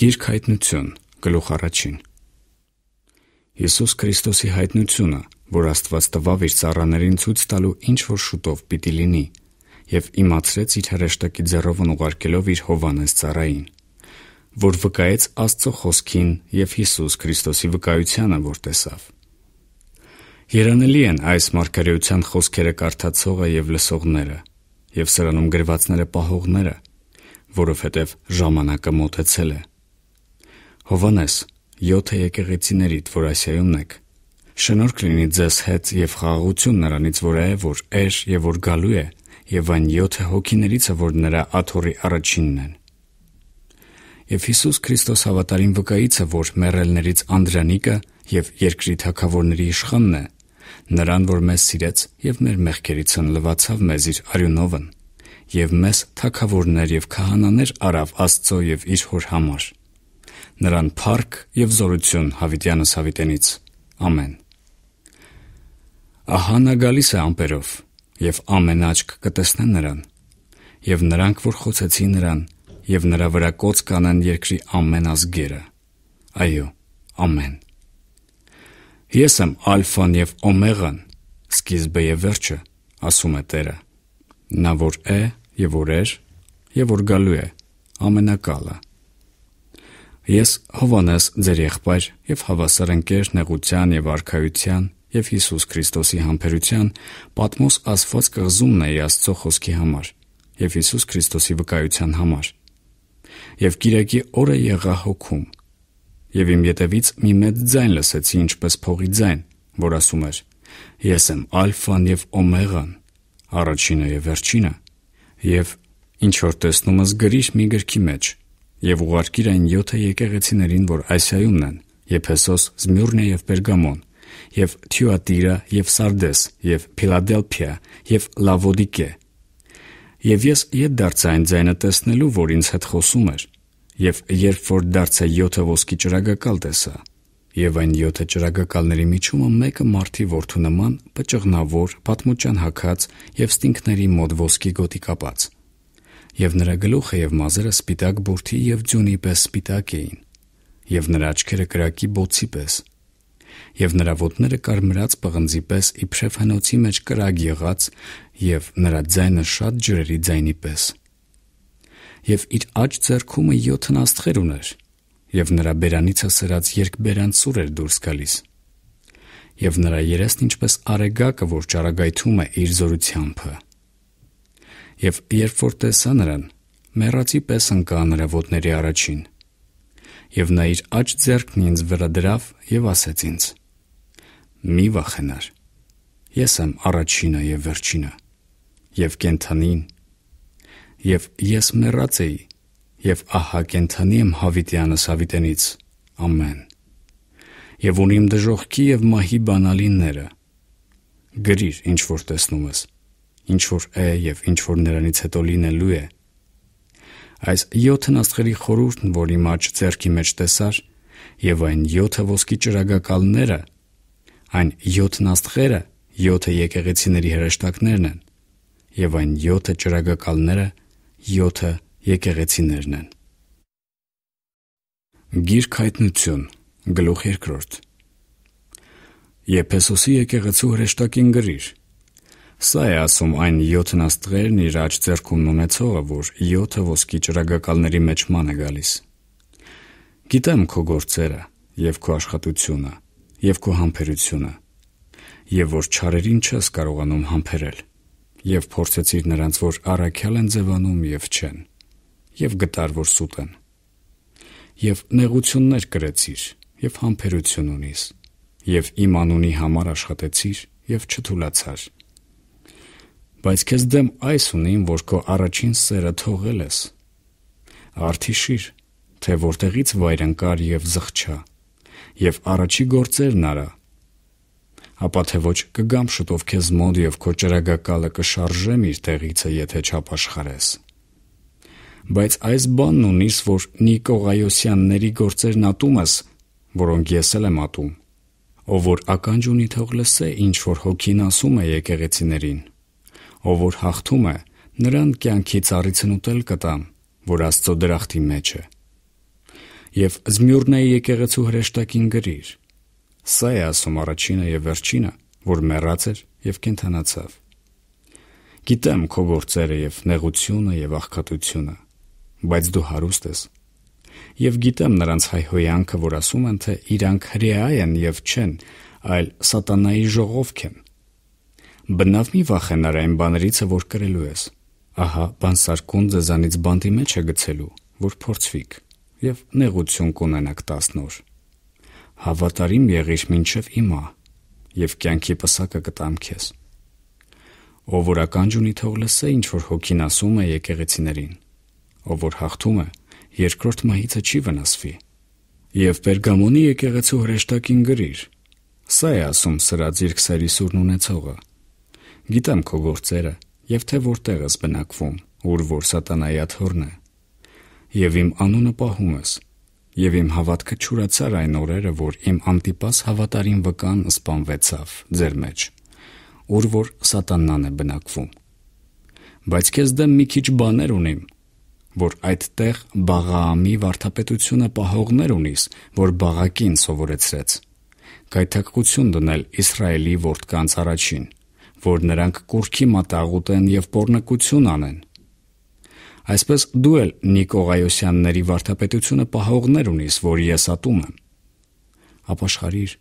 Գիրք հայտնություն, գլուխ առաջին։ Հիսուս Քրիստոսի հայտնությունը, որ Աստված տվավ իր ծառաներին ցույց տալու ինչ որ շուտով պիտի լինի, եւ իմացրեց իր հրեշտակի ձեռովն ուղարկելով իր Հովանես ծառային, որ վկայեց Աստծո խոսքին եւ Հիսուս Քրիստոսի վկայությանը, որ տեսավ։ Երանելի են այս մարգարեության խոսքերը կարդացողը եւ լսողները, եւ սրանում գրվածները պահողները, որովհետեւ ժամանակը մոտեցել է։ Հովանես, յոթը եկեղեցիներիդ, որ Ասիայումն եք, շնորհք լինի ձեզ հետ եւ խաղաղություն նրանից, որ է, որ էր եւ որ գալու է, եւ այն յոթը հոգիներից է, որ նրա աթոռի առաջինն են։ Եվ Հիսուս Քրիստոս հավատարիմ վկայից է, որ մեռելներից Անդրանիկը եւ երկրի թակավորների իշխանն է, նրան, որ մեզ սիրեց եւ մեր մեղքերից անլվացավ մեզ իր արյունովն, եւ մեզ թակավորներ եւ քահանաներ արավ Աստծո եւ իր հոր համար նրան փառք եւ զորություն Հավիտյանս Հավիտենից։ Ամեն։ Ահա նա գալիս է ամպերով եւ ամեն աչք կտեսնեն նրան եւ նրանք որ խոցեցին նրան եւ նրա վրա կոց կանեն երկրի ամեն ազգերը։ Այո, ամեն։ Ես եմ ալֆան եւ օմեգան, սկիզբը եւ վերջը, ասում է Տերը։ Նա որ է եւ որ էր եւ որ գալու է, ամենակալը։ Ես Հովանես ձեր եղբայր եւ հավասար ընկեր նեղության եւ արքայության եւ Հիսուս Քրիստոսի համբերության Պատմոս ասված կղզումն էի Աստծո խոսքի համար եւ Հիսուս Քրիստոսի վկայության համար։ Եվ Կիրակի օրը եղա հոգում։ Եվ իմ յետևից մի մեծ ձայն լսեցի ինչպես փողի ձայն, որ ասում էր. Ես եմ Ալֆան եւ Օմեգան, առաջինը եւ վերջինը։ Եվ ինչ որ տեսնում ես գրիշ մի գրքի մեջ, եւ ուղարկիր այն 7 եկեղեցիներին, որ Ասիայումն են՝ Եփեսոս, Զմյուռնե եւ Պերգամոն, եւ Թյուատիրա եւ Սարդես, եւ Փիլադելփիա եւ Լավոդիկե։ Եվ ես իդ դարձա այն ձայնը տեսնելու, որ ինձ հետ խոսում էր, եւ երբ որ դարձա 7-ը ոսկի ճրագակալ տեսա, եւ այն 7 ճրագակալների միջումը մեկը մարտի ворթու նման, պճղնավոր, պատմուճան հակած եւ ստինքների մոտ ոսկի գոտի կապած եւ նրա գլուխը եւ մազերը սպիտակ բուրդի եւ ձյունի պես սպիտակ էին, եւ նրա աչքերը կրակի բոցի պես, եւ նրա ոտները կարմրած պղնձի պես իբրև հնոցի մեջ կրակ եղած եւ նրա ձայնը շատ ջրերի ձայնի պես։ Եվ իր աջ ձեռքումը 7 աստղեր ուներ, եւ նրա բերանիցը սրած երկբերան սուր էր դուրս գալիս։ Եվ նրա երեսն ինչպես արեգակը, որ ճարագայթում է իր զորությամբ եւ երբ որ տեսա նրան, մեռածի պես ընկա նրա ոտների առաջին։ Եվ նա իր աջ ձեռքն ինձ վրա դրավ եւ ասեց ինձ. Մի վախենար։ Ես եմ առաջինը եւ վերջինը եւ կենթանին եւ ես մեռած էի եւ ահա կենթանի եմ հավիտյանս հավիտենից ամեն եւ ունիմ դժողքի եւ մահի բանալինները գրիր ինչ որ տեսնում ես ինչ որ է եւ ինչ որ նրանից հետո լինելու է։ Այս 7-ն աստղերի խորհուրդն, որի մաճ ձերքի մեջ տեսար, եւ այն 7-ը ոսկի ճրագակալները, այն 7-ն աստղերը, 7-ը եկեղեցիների հրեշտակներն են եւ այն 7-ը ճրագակալները, 7-ը եկեղեցիներն են։ Գիրք հայտնություն գլուխ 2 Եփեսոսի եկեղեցու հրեշտակին գրիր Սա է ասում այն 7 աստղերն իր աջ ձեռքում ունեցողը, որ 7-ը ոսկի ճրագակալների մեջման է գալիս։ Գիտեմ քո գործերը, եւ քո աշխատությունը, եւ քո համբերությունը, եւ որ չարերին չես կարողանում համբերել, եւ փորձեցիր նրանց, որ առաքյալ են ձևանում եւ չեն, եւ գտար, որ սուտ են։ Եվ նեղություններ գրեցիր, եւ համբերություն ունիս, եւ իմ անունի համար աշխատեցիր եւ չթուլացար բայց քեզ դեմ այս ունին, որ քո առաջին սերը թողել ես։ Արթիշիր, թե որտեղից վայրենկար եւ զղջա, եւ առաջի գործերն արա։ Ապա թե ոչ կգամ շտով քեզ մոտ եւ քո ճրագակալը կշարժեմ իր տեղիցը, եթե չապաշխարես։ Բայց այս բանն ունիս, որ Նիկողայոսյանների գործերն ատում ես, որոնք ես էլ եմ ատում, ով որ ականջ ունի թող լսե, ինչ որ հոգին ասում է եկեղեցիներին ով որ հաղթում է, նրան կյանքի цаրիցն ուտել կտա, որ Աստծո դրախտի մեջ է։ Եվ Զմյուռնայի եկեղեցու հրեշտակին գրիր. Սա է ասում առաջինը եւ վերջինը, որ մեռած էր եւ կենթանացավ։ Գիտեմ քո գործերը եւ նեղությունը եւ աղքատությունը, բայց դու հարուստ ես։ Եվ գիտեմ նրանց հայհոյանքը, որ ասում են, թե իրանք հրեա են եւ չեն, այլ սատանայի ժողովք են։ Բնավ մի վախենար այն բաներիցը, որ կրելու ես։ Ահա, բանսարկուն ձեզանից բանտի մեջ է գցելու, որ փորձվիք եւ նեղություն կունենաք 10 օր։ Հավատարիմ եղիր մինչև իմա եւ կյանքի պսակը կտամ քեզ։ Ով որ ականջ ունի թող լսե ինչ որ հոգին ասում է եկեղեցիներին։ Ով որ հաղթում է, երկրորդ մահիցը չի վնասվի։ Եվ Պերգամոնի եկեղեցու հրեշտակին գրիր։ Սա է ասում սրած իր քսերի սուրն ունեցողը Գիտեմ քո գործերը եւ թե որտեղ ես բնակվում, ուր որ սատանայի աթոռն է։ Եվ իմ անունը պահում ես։ Եվ իմ հավատքը ճուրացար այն օրերը, որ իմ անտիպաս հավատարին վկան սպանվեցավ ձեր մեջ, ուր որ սատանան է բնակվում։ Բայց քեզ դեմ մի քիչ բաներ ունիմ, որ այդտեղ Բաղաամի վարդապետությունը պահողներ ունիս, որ Բաղակին սովորեցրեց։ Գայթակղություն դնել Իսրայելի որդկանց առաջին որ նրանք կուրքի մտաղուտեն եւ pornկություն անեն։ Այսպես դու էլ Նիկողայոսյանների վարդապետությունը պահողներ ունիս, որ ես ատում եմ։ Ապաշխարիր,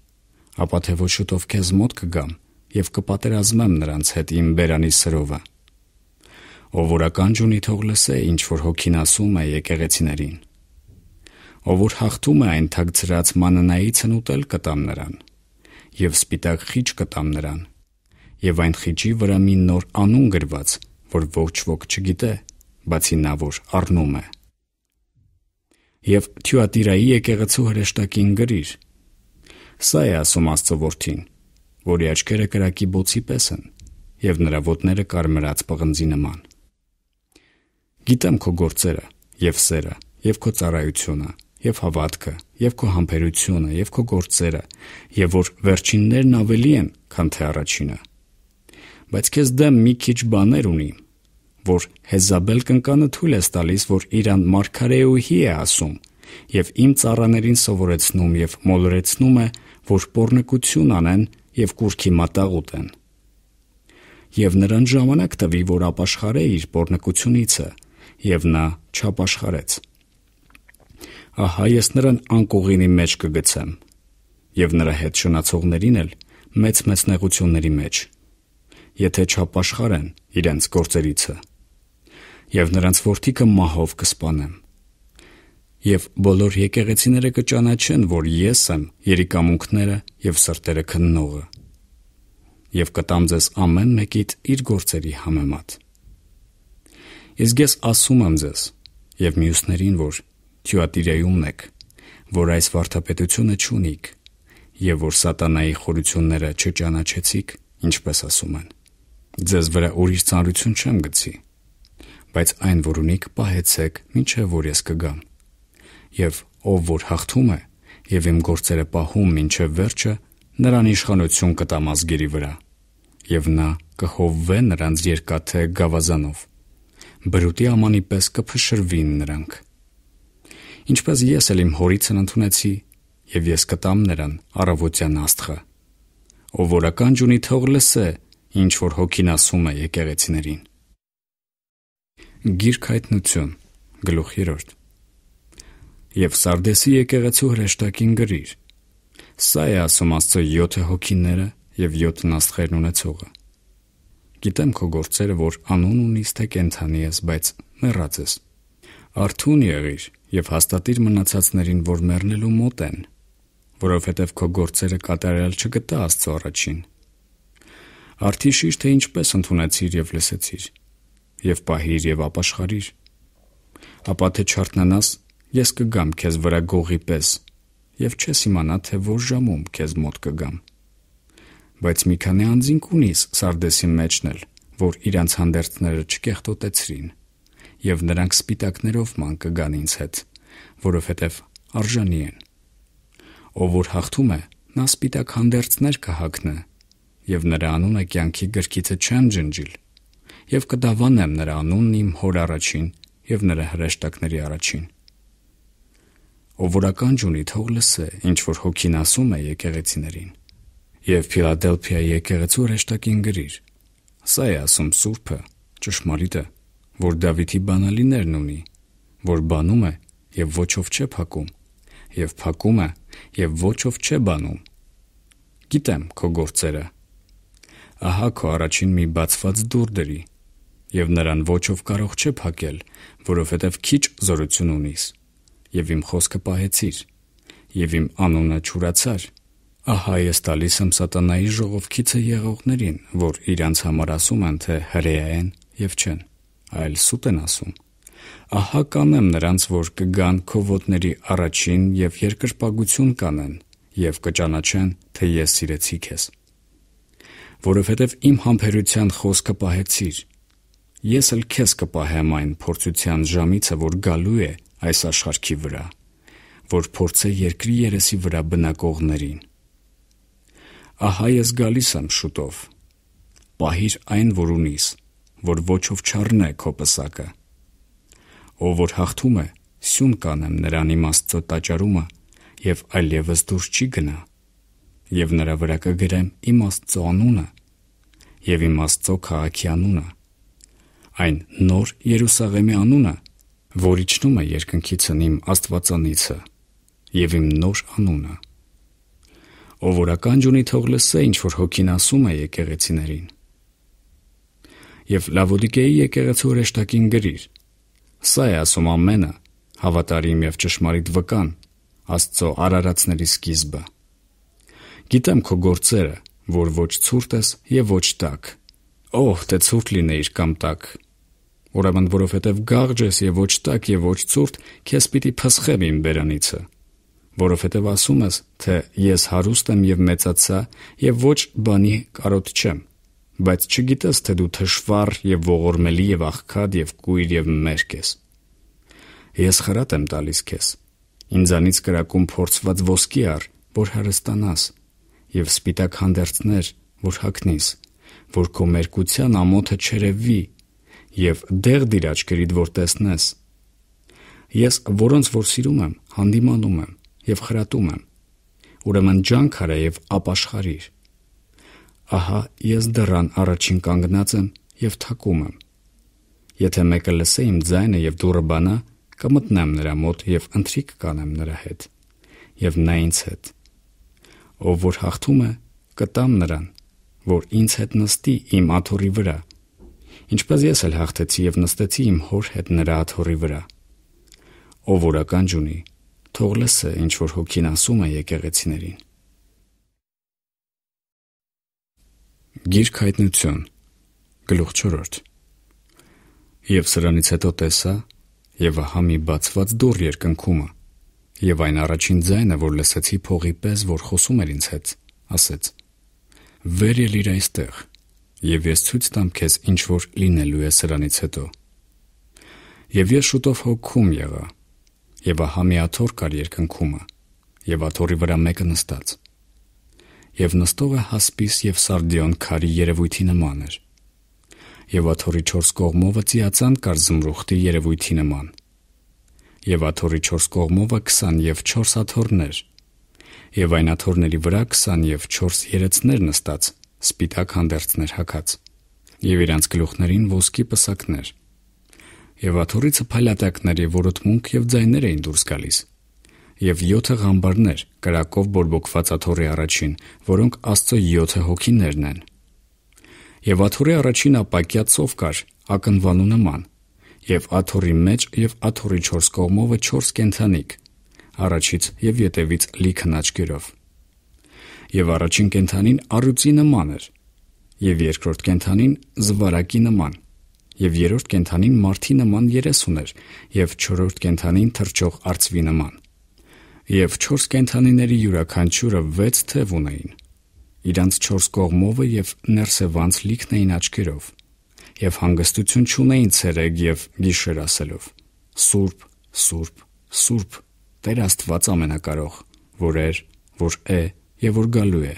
ապա թե ոչ շուտով քեզ մոտ կգամ եւ կպատերազմեմ նրանց հետ իմ բերանի սրովը։ Ով որ ականջ ունի թող լսե, ինչ որ հոգին ասում է եկեղեցիներին։ Ով որ հաղթում է այն թագծրած մանանայի ցնուտել կտամ նրան եւ սպիտակ խիճ կտամ նրան եւ այն խիճի վրա մի նոր անուն գրված, որ ոչ ոք չգիտե, բացի նա, որ առնում է։ Եվ Թյուատիրայի եկեղեցու հրեշտակին գրիր. Սա է ասում Աստծո որի աչքերը կրակի բոցի պես են եւ նրա ոտները կարմրած պղնձի նման։ Գիտեմ քո գործերը եւ սերը եւ քո ծառայությունը եւ հավատքը եւ քո համբերությունը եւ քո գործերը եւ որ վերջիններն ավելի են, քան թե առաջինը բայց քեզ դեմ մի քիչ բաներ ունի, որ Հեզաբել կնկանը թույլ է տալիս, որ իրան մարգարեուհի է ասում, եւ իմ цаրաներին սովորեցնում եւ մոլորեցնում է, որ pornկություն անեն եւ կուրքի մատաղ ուտեն։ Եվ նրան ժամանակ տվի, որ ապաշխարե իր pornկությունիցը, եւ նա չապաշխարեց։ Ահա ես նրան անկողինի մեջ կգցեմ, եւ նրա հետ շնացողներին էլ մեծ մեծ նեղությունների մեջ։ մեջ եթե չապաշխարեն իրենց գործերիցը։ Եվ նրանց ворթիկը մահով կսպանեմ։ Եվ բոլոր եկեղեցիները կճանաչեն, որ ես եմ երիկամունքները եւ սրտերը քննողը։ Եվ կտամ ձեզ ամեն մեկիդ իր գործերի համեմատ։ Իսկ ես ասում եմ ձեզ եւ մյուսներին, որ Թյուատիրեումն եք, որ այս վարդապետությունը չունիք, եւ որ սատանայի խորությունները չճանաչեցիք, ինչպես ասում են։ Ձեզ վրա ուրիշ ծանրություն չեմ գցի, բայց այն, որ ունիք, պահեցեք, ինչեւ որ ես կգամ։ Եվ ով որ հաղթում է եւ իմ գործերը պահում ինչեւ վերջը, նրան իշխանություն կտամ ազգերի վրա։ Եվ նա կհովվե նրանց երկաթե գավազանով։ Բրուտի ամանի պես կփշրվին նրանք։ Ինչպես ես էլ իմ հորիցն ընդունեցի, եւ ես կտամ նրան առավոտյան աստղը։ Ով որ ականջ ունի, թող լսե, ինչ որ հոգին ասում է եկեղեցիներին։ Գիրք հայտնություն գլուխ 3 Եվ Սարդեսի եկեղեցու հրեշտակին գրիր. Սա է ասում Աստծո 7 հոգիները եւ 7 աստղերն ունեցողը։ Գիտեմ քո գործերը, որ անուն ունիս թե կենթանի ես, բայց մեռած ես։ Արթուն եղիր եւ հաստատիր մնացածներին, որ մեռնելու մոտ են, որովհետեւ քո գործերը կատարյալ չգտա Աստծո առաջին, Արդիշիր, թե ինչպես ընդունեցիր եւ լսեցիր, եւ պահիր եւ ապաշխարիր։ Ապա թե չարտնանաս, ես կգամ քեզ վրա գողի պես, եւ չես իմանա, թե որ ժամում քեզ մոտ կգամ։ Բայց մի քանի անձինք ունիս սարդեսի մեջնել, որ իրանց հանդերձները չկեղտոտեցրին, եւ նրանք սպիտակներով ման կգան ինձ հետ, որովհետեւ արժանի են։ Ով որ հաղթում է, նա սպիտակ հանդերձներ կհակնի եւ նրա անունը կյանքի գրքիցը չեմ ջնջիլ եւ կդավանեմ նրա անունն իմ հոր առաջին եւ նրա հրեշտակների առաջին ով որական ջունի թող լսե ինչ որ հոգին ասում է եկեղեցիներին եւ Ֆիլադելֆիայի եկեղեցու հրեշտակին գրիր սա է ասում Սուրբը ճշմարիտը որ Դավիթի բանալիներն ունի որ բանում է եւ ոչով չէ փակում եւ փակում է եւ ոչով չէ բանում գիտեմ քո գործերը ահա քո առաջին մի բացված դուռ դրի եւ նրան ոչով կարող չէ փակել, որովհետեւ քիչ զորություն ունիս։ Եվ իմ խոսքը պահեցիր, եւ իմ անունը ճուրացար։ Ահա ես տալիս եմ սատանայի ժողովքիցը եղողներին, որ իրանց համար ասում են, թե հրեա են եւ չեն, այլ սուտ են ասում։ Ահա կանեմ նրանց, որ կգան քո ոտների առաջին եւ երկրպագություն կանեն եւ կճանաչեն, թե ես սիրեցի քեզ որովհետև իմ համբերության խոսքը պահեցիր։ Ես էլ քեզ կպահեմ այն փորձության ժամիցը, որ գալու է այս աշխարհքի վրա, որ փորձե երկրի երեսի վրա բնակողներին։ Ահա ես գալիս եմ շուտով։ Պահիր այն, որ ունիս, որ ոչով չառնե քո պսակը։ Ով որ հաղթում է, սյուն կանեմ նրան իմ աստծո տաճարումը եւ այլևս դուրս չի գնա եւ նրա վրա կգրեմ իմ Աստծո անունը եւ իմ Աստծո քաղաքի անունը այն նոր Երուսաղեմի անունը որ իջնում է երկնքիցն իմ Աստվածանիցը եւ իմ նոր անունը ով որ ականջունի թող լսե ինչ որ հոգին ասում է եկեղեցիներին եւ լավոդիկեի եկեղեցու հրեշտակին գրիր սա է ասում ամենը հավատարիմ եւ ճշմարիտ վկան Աստծո արարածների սկիզբը Գիտեմ քո գործերը, որ ոչ ցուրտ ես եւ ոչ տաք։ Օհ, թե ցուրտ լինեիր կամ տաք։ Ուրեմն, որովհետեւ գաղջ ես եւ ոչ տաք եւ ոչ ցուրտ, քեզ պիտի փսխեմ իմ բերանիցը որովհետև ասում ես, թե ես հարուստ եմ եւ մեծացա եւ ոչ բանի կարոտ չեմ, բայց չգիտես, թե դու թշվառ եւ ողորմելի եւ աղքատ եւ կույր եւ մերկ ես։ Ես խրատ եմ տալիս քեզ։ Ինձանից կրակում փորձված ոսկի առ, որ հարստանաս եւ սպիտակ հանդերձներ, որ հագնես, որ քո մերկության ամոթը չերևվի եւ դեղ դիր աչքերիդ որ տեսնես։ Ես որոնց որ սիրում եմ, հանդիմանում եմ եւ խրատում եմ։ Ուրեմն ջանք արա եւ ապաշխարիր։ Ահա ես դրան առաջին կանգնած եմ եւ թակում եմ։ Եթե մեկը լսե իմ ձայնը եւ դուրը բանա, կմտնեմ նրա մոտ եւ ընթրիկ կանեմ նրա հետ։ Եվ նա ինձ հետ ով որ հաղթում է, կտամ նրան, որ ինձ հետ նստի իմ աթոռի վրա։ Ինչպես ես էլ հաղթեցի եւ նստեցի իմ հոր հետ նրա աթոռի վրա։ Ով որ ականջ ունի, թող լսե ինչ որ հոգին ասում է եկեղեցիներին։ Գիրք հայտնություն գլուխ 4 Եվ սրանից հետո տեսա եւ ահա մի բացված դուռ երկնքումը եւ այն առաջին ձայնը, որ լսեցի փողի պես, որ խոսում էր ինձ հետ, ասեց. «Վեր ելիր այստեղ, եւ ես ցույց տամ քեզ ինչ որ լինելու է սրանից հետո»։ Եվ ես շուտով հոգում եղա, եւ ահա մի աթոռ կար երկնքումը, եւ աթոռի վրա մեկը նստած։ Եվ նստողը հասպիս եւ սարդիոն քարի երևույթի նման էր։ Եվ աթոռի 4 կողմովը ծիածան կար զմրուխտի երևույթի նման եւ աթոռի 4 կողմովը 20 եւ 4 աթոռներ եւ այն աթոռների վրա 20 եւ 4 երեցներ նստած սպիտակ հանդերձներ հակած եւ իրանց գլուխներին ոսկի պսակներ եւ աթոռիցը փալատակներ եւ որոտմունք եւ ձայներ էին դուրս գալիս եւ 7 ղամբարներ կրակով բորբոքված աթոռի առաջին որոնք աստծո 7 հոգիներն են եւ աթոռի առաջին ապակյա ծով կար ակնվանու նման եւ աթոռի մեջ եւ աթոռի 4 կողմովը 4 կենթանիկ՝ առաջից եւ ետևից լի քնաճկերով։ Եվ առաջին կենթանին առյուծի նման էր, եւ երկրորդ կենթանին զվարակի նման, եւ երրորդ կենթանին մարտի նման 30 էր, եւ չորրորդ կենթանին թրջող արծվի նման։ Եվ 4 կենթանիների յուրաքանչյուրը 6 թև ունեին։ Իրանց 4 կողմովը եւ ներսևանց լիքն էին աչքերով եւ հանգստություն չունեին ցերեկ եւ գիշեր ասելով։ Սուրբ, Սուրբ, Սուրբ Տեր Աստված ամենակարող, որ էր, որ է եւ որ գալու է։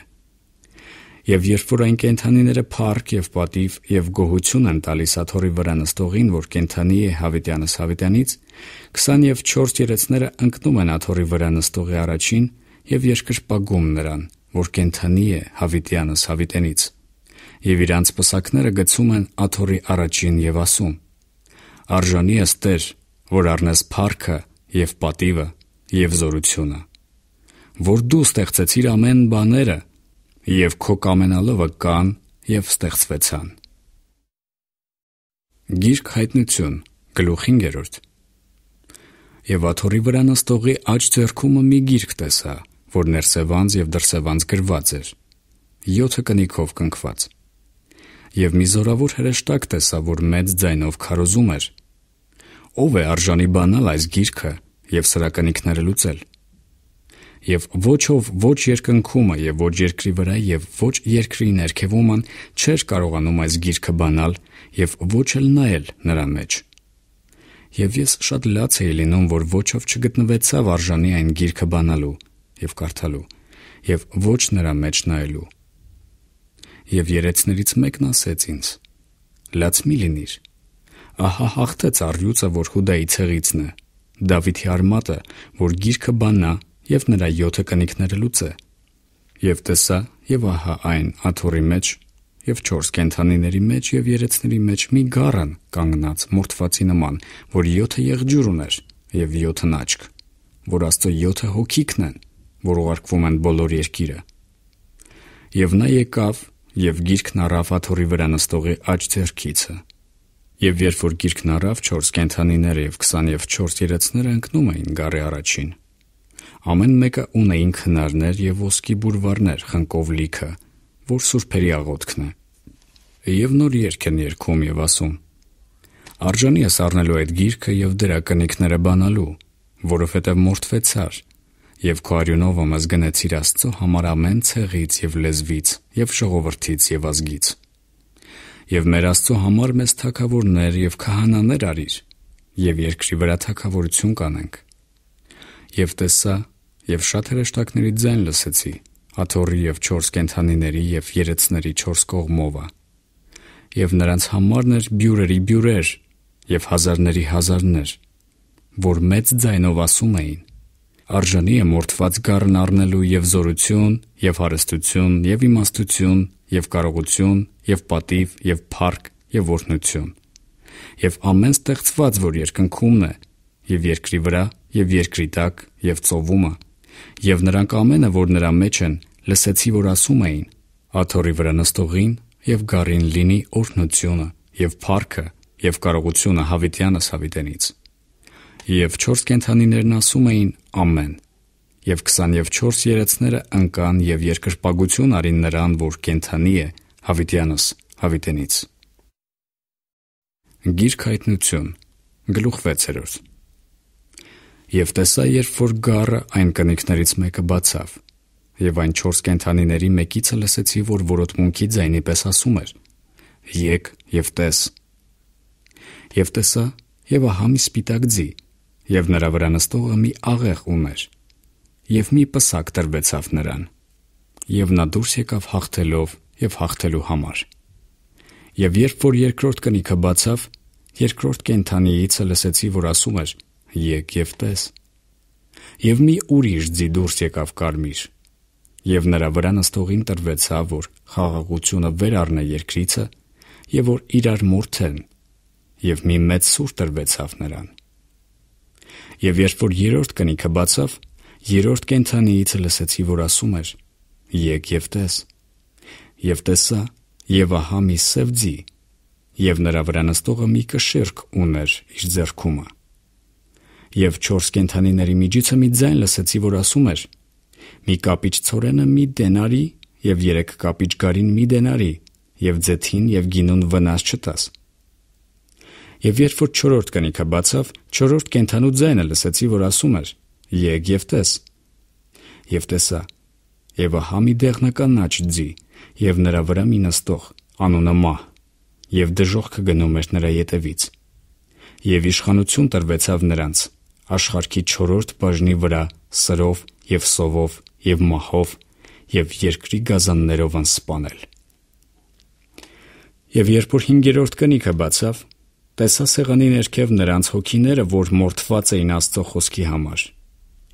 Եվ երբ որ այն կենթանիները փառք եւ պատիվ եւ գոհություն են տալիս աթորի վրա նստողին, որ կենթանի է հավիտյանս հավիտյանից, 20 եւ 4 երեցները ընկնում են աթորի վրա նստողի առաջին եւ երկրպագում նրան, որ կենթանի է հավիտյանս հավիտենից եւ իրանց պսակները գցում են աթորի առաջին եւ ասում. Արժանի ես Տեր, որ առնես փառքը եւ պատիվը եւ զորությունը, որ դու ստեղծեցիր ամեն բաները եւ քո կամենալովը կան եւ ստեղծվեցան։ Գիրք հայտնություն գլուխ 5-րդ Եվ աթորի վրա նստողի աջ ձեռքումը մի գիրք տեսա, որ ներսևանց եւ դրսևանց գրված էր։ 7 կնիքով կնքված եւ մի զորավոր հրեշտակ տեսա, որ մեծ ձայնով քարոզում էր. Ո՞վ է արժանի բանալ այս գիրքը եւ սրականիքները լուծել։ Եվ ոչ ով ոչ երկնքումը եւ ոչ երկրի վրա եւ ոչ երկրի ներքևոման չէր կարողանում այս գիրքը բանալ եւ ոչ էլ նայել նրա մեջ։ Եվ ես շատ լաց էի լինում, որ ոչ ով չգտնվեցավ արժանի այն գիրքը բանալու եւ կարդալու եւ ոչ նրա մեջ նայելու եւ երեցներից մեկն ասեց ինձ. «Լաց մի լինիր»։ Ահա հաղթեց արյուծը, որ Հուդայի ցեղիցն է, Դավիթի արմատը, որ գիրքը բանա եւ նրա 7 կնիկները լուծե։ Եվ տեսա, եւ ահա այն աթորի մեջ եւ 4 կենթանիների մեջ եւ երեցների մեջ մի գառան կանգնած մորթվացի նման, որ 7 եղջյուր ուներ եւ 7 աչք, որ Աստծո 7 հոգիքն են, որ ուղարկվում են բոլոր երկիրը։ Եվ նա եկավ եւ գիրքն առավ աթոռի վրա նստողի աջ ձեռքիցը։ Եվ երբ որ գիրքն առավ 4 կենթանիները եւ 20 եւ 4 երեցները ընկնում էին գարի առաջին։ Ամեն մեկը ունեին քնարներ եւ ոսկի բուրվարներ խնկով լիքը, որ սուրբերի աղոթքն է։ Եվ նոր երգ են երգում եւ ասում. Արժանի ես առնելու այդ գիրքը եւ դրա կնիքները բանալու, որովհետեւ մորթվեցար եւ քո արյունով ամաս գնացիր Աստծո համար ամեն ցեղից եւ լեզվից եւ ժողովրդից եւ ազգից։ Եվ մեր Աստծո համար մեզ թակավորներ եւ քահանաներ արիր եւ երկրի վրա թակավորություն կանենք։ Եվ տեսա եւ շատ հրեշտակների ձայն լսեցի աթոռի եւ 4 կենթանիների եւ երեցների 4 կողմովը եւ նրանց համարն էր բյուրերի բյուրեր եւ հազարների հազարներ, որ մեծ ձայնով ասում էին արժանի է մորթված գառն առնելու եւ զորություն, եւ հարստություն, եւ իմաստություն, եւ կարողություն, եւ պատիվ, եւ փառք, եւ օրհնություն։ Եվ ամեն ստեղծված, որ երկնքումն է, եւ երկրի վրա, եւ երկրի տակ, եւ ծովումը, եւ նրանք ամենը, որ նրա մեջ են, լսեցի, որ ասում էին. Աթորի վրա նստողին եւ գառին լինի օրհնությունը եւ փառքը եւ կարողությունը հավիտյանս հավիտենից եւ 4 կենթանիներն ասում էին ամեն։ Եվ 20 եւ 4 երեցները ընկան եւ երկրպագություն արին նրան, որ կենթանի է Հավիտյանս Հավիտենից։ Գիրք հայտնություն գլուխ 6-րդ։ Եվ տեսա, երբ որ գառը այն կնիկներից մեկը բացավ, եւ այն 4 կենթանիների մեկիցը լսեցի, որ որոտմունքի ձայնի պես ասում էր. «Եկ եւ տես»։ Եվ տեսա, եւ ահա մի սպիտակ ձի, եւ նրա վրա նստողը մի աղեղ ուներ եւ մի պսակ տրվեցավ նրան եւ նա դուրս եկավ հաղթելով եւ հաղթելու համար եւ երբ որ երկրորդ կնիքը բացավ երկրորդ կենթանիիցը լսեցի որ ասում էր եկ եւ տես եւ մի ուրիշ ձի դուրս եկավ կարմիր եւ նրա վրա նստողին տրվեցավ որ խաղաղությունը վեր առնե երկրիցը եւ որ իրար մորթեն եւ մի մեծ սուր տրվեցավ նրան Եվ երբ որ երրորդ կնիքը բացավ, երրորդ կենթանիից լսեցի, որ ասում էր. «Եկ եւ տես»։ Եվ տեսա, եւ ահա մի սև ձի, եւ նրա վրա նստողը մի կշերք ուներ իր ձեռքումը։ Եվ 4 կենթանիների միջիցը մի ձայն լսեցի, որ ասում էր. «Մի կապիչ ծորենը մի դենարի եւ 3 կապիչ գարին մի դենարի եւ ձեթին եւ գինուն վնաս չտաս»։ Եվ երբ որ 4-րդ կնիքը բացավ, 4-րդ կենթանու ձայնը լսեցի, որ ասում էր. «Եկ եւ տես»։ Եվ տեսա. Եվ ահա մի դեղնական աչ ձի, եւ նրա վրա մի նստող, անունը Մահ, եւ դժողքը գնում էր նրա ետևից։ Եվ իշխանություն տրվեցավ նրանց աշխարհքի 4-րդ բաժնի վրա սրով եւ սովով եւ մահով եւ երկրի գազաններով անսպանել։ Եվ երբ որ 5-րդ կնիքը բացավ, տեսա սեղանի ներքև նրանց հոգիները, որ մորթված էին Աստծո խոսքի համար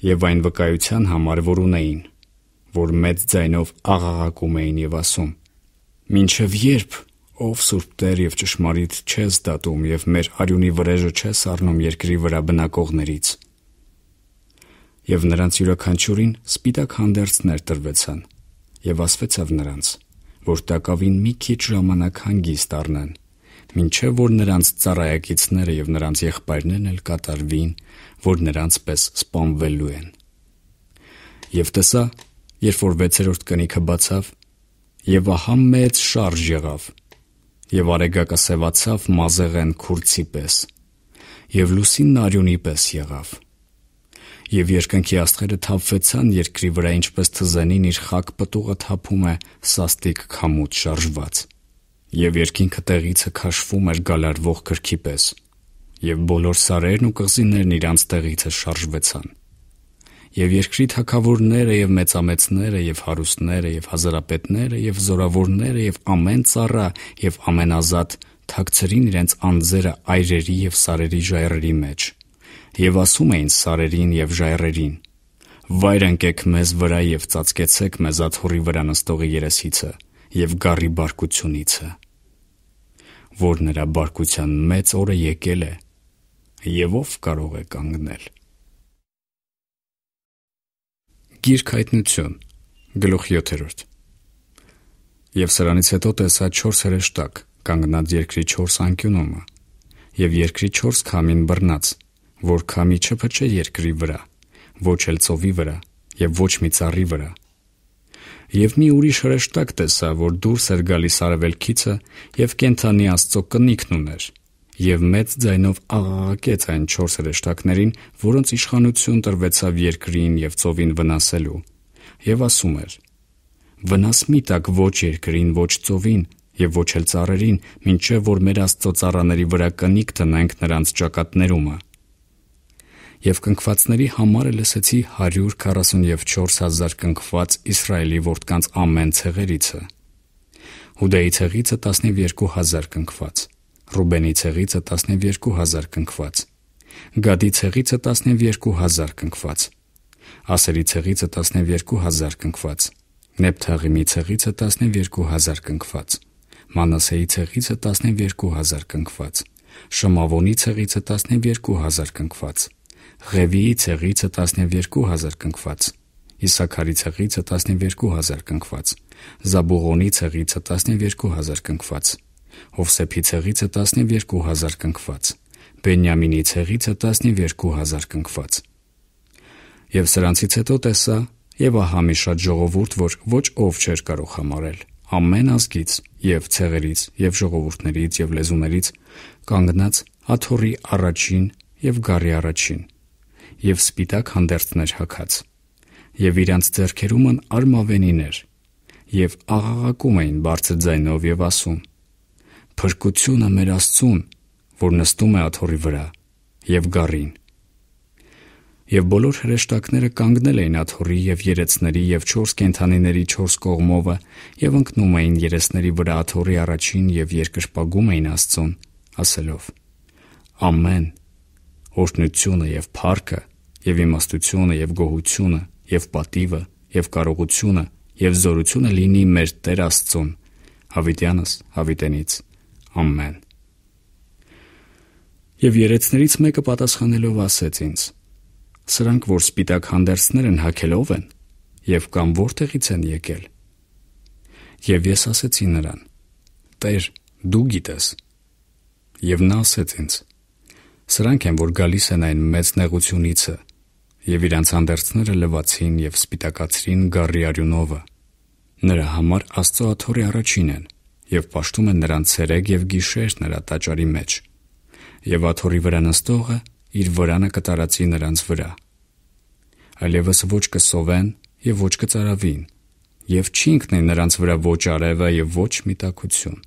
եւ այն վկայության համար, որ ունեին, որ մեծ ձայնով աղաղակում էին եւ ասում. «Մինչև երբ, ով Սուրբ Տեր եւ ճշմարիտ չես դատում եւ մեր արյունի վրեժը չես առնում երկրի վրա բնակողներից»։ Եվ նրանց յուրաքանչյուրին սպիտակ հանդերձներ տրվեցան եւ ասվեցավ նրանց, որ տակավին մի քիչ ժամանակ հանգիստ առնեն ինչեւ որ նրանց ծառայակիցները եւ նրանց եղբայրներն էլ կատարվին, որ նրանց պես սպանվելու են։ Եվ տեսա, երբ որ 6-րդ կնիքը բացավ, եւ ահա մեծ շարժ եղավ, եւ արեգակը սևացավ մազեղեն քուրցի պես, եւ լուսինն արյունի պես եղավ։ Եվ երկնքի աստղերը թափվեցան երկրի վրա, ինչպես թզենին իր խակ պտուղը թափում է սաստիկ խամուտ շարժված եւ երկինքը տեղիցը քաշվում էր գալարվող քրքի պես, եւ բոլոր սարերն ու կղզիներն իրանց տեղիցը շարժվեցան։ Եվ երկրի թակավորները եւ մեծամեծները եւ հարուստները եւ հազարապետները եւ զորավորները եւ ամեն цаրա եւ ամենազատ թակցրին իրենց անձերը այրերի եւ սարերի ժայռերի մեջ եւ ասում էին սարերին եւ ժայռերին վայր ընկեք մեզ վրա եւ ծածկեցեք մեզ աթոռի վրա նստողի երեսիցը եւ գառի բարկությունիցը, որ նրա բարկության մեծ օրը եկել է եւ ով կարող է կանգնել։ Գիրք հայտնություն գլուխ 7-րդ Եվ սրանից հետո տեսա 4 հրեշտակ կանգնած երկրի 4 անկյունումը եւ երկրի 4 քամին բռնած, որ քամի չփչե երկրի վրա, ոչ էլ ծովի վրա եւ ոչ մի ծառի վրա, եւ մի ուրիշ հրեշտակ տեսա, որ դուրս էր գալիս արևելքիցը եւ կենթանի Աստծո կնիքն ուներ եւ մեծ ձայնով աղաղակեց այն 4 հրեշտակներին, որոնց իշխանություն տրվեցավ երկրին եւ ծովին վնասելու։ Եվ ասում էր. Վնաս մի տակ ոչ երկրին, ոչ ծովին եւ ոչ էլ ծառերին, ինչեւ որ մեր Աստծո ծառաների վրա կնիք տնանք նրանց ճակատներումը եւ կնքվածների համարը լսեցի 144000 կնքված Իսրայելի որդկանց ամեն ցեղերիցը։ Հուդայի ցեղիցը 12000 կնքված, Ռուբենի ցեղիցը 12000 կնքված, Գադի ցեղիցը 12000 կնքված, Ասերի ցեղիցը 12000 կնքված, Նեփթաղիմի ցեղիցը 12000 կնքված, Մանասեի ցեղիցը 12000 կնքված, Շմավոնի ցեղիցը 12000 կնքված Ղևիի ցեղիցը 12000 կնքված, Իսաքարի ցեղիցը 12000 կնքված, Զաբուղոնի ցեղիցը 12000 կնքված, Հովսեփի ցեղիցը 12000 կնքված, Բենյամինի ցեղիցը 12000 կնքված։ Եվ սրանցից հետո տեսա եւ ահա մի շատ ժողովուրդ, որ ոչ ով չէր կարող համարել ամեն ազգից եւ ցեղերից եւ ժողովուրդներից եւ լեզուներից կանգնած աթոռի առաջին եւ գարի առաջին եւ սպիտակ հանդերձներ հագած։ Եվ իրանց ձեռքերումն արմավենին էր, եւ աղաղակում էին բարձր ձայնով եւ ասում. Փրկությունը մեր Աստծուն, որ նստում է աթոռի վրա եւ գառին։ Եվ բոլոր հրեշտակները կանգնել էին աթոռի եւ երեցների եւ 4 կենթանիների 4 կողմովը եւ ընկնում էին երեցների վրա աթոռի առաջին եւ երկրպագում էին Աստծուն, ասելով. Ամեն օրհնությունը եւ փառքը եւ իմաստությունը եւ գոհությունը եւ պատիվը եւ կարողությունը եւ զորությունը լինի մեր Տեր Աստծուն հավիտյանս հավիտենից ամեն Եվ երեցներից մեկը պատասխանելով ասեց ինձ Սրանք որ սպիտակ հանդերձներ են հակելով են եւ կամ որտեղից են եկել Եվ ես ասեցի նրան Տեր դու գիտես Եվ նա ասեց ինձ Սրանք են, որ գալիս են այն մեծ նեղությունիցը եւ իրանց հանդերձները լվացին եւ սպիտակացրին Գարի Արյունովը։ Նրա համար Աստծո աթորի առաջին են եւ պաշտում են նրան ցերեկ եւ գիշեր նրա տաճարի մեջ։ Եվ աթորի վրա նստողը իր վրանը կտարածի նրանց վրա։ Այլևս ոչ կսովեն եւ ոչ կծարավին եւ չի ինքնին նրանց վրա ոչ արևը եւ ոչ միտակություն,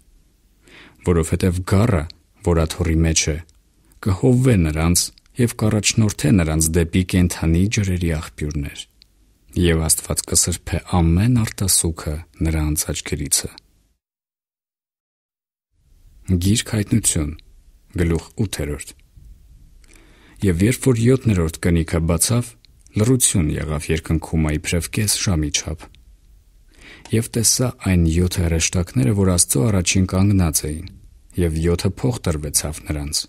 որովհետեւ գառը, որ աթորի մեջ է, կհովվե նրանց եւ կառաջնորդե նրանց դեպի կենթանի ջրերի աղբյուրներ։ Եվ Աստված կսրբե ամեն արտասուքը նրանց աչքերիցը։ Գիրք հայտնություն գլուխ 8-րդ Եվ երբ որ 7-րդ կնիքը բացավ, լրություն եղավ երկնքում այբրև կես ժամի չափ։ Եվ տեսա այն 7 հրեշտակները, որ Աստծո առաջին կանգնած էին, եւ 7-ը փող տրվեցավ նրանց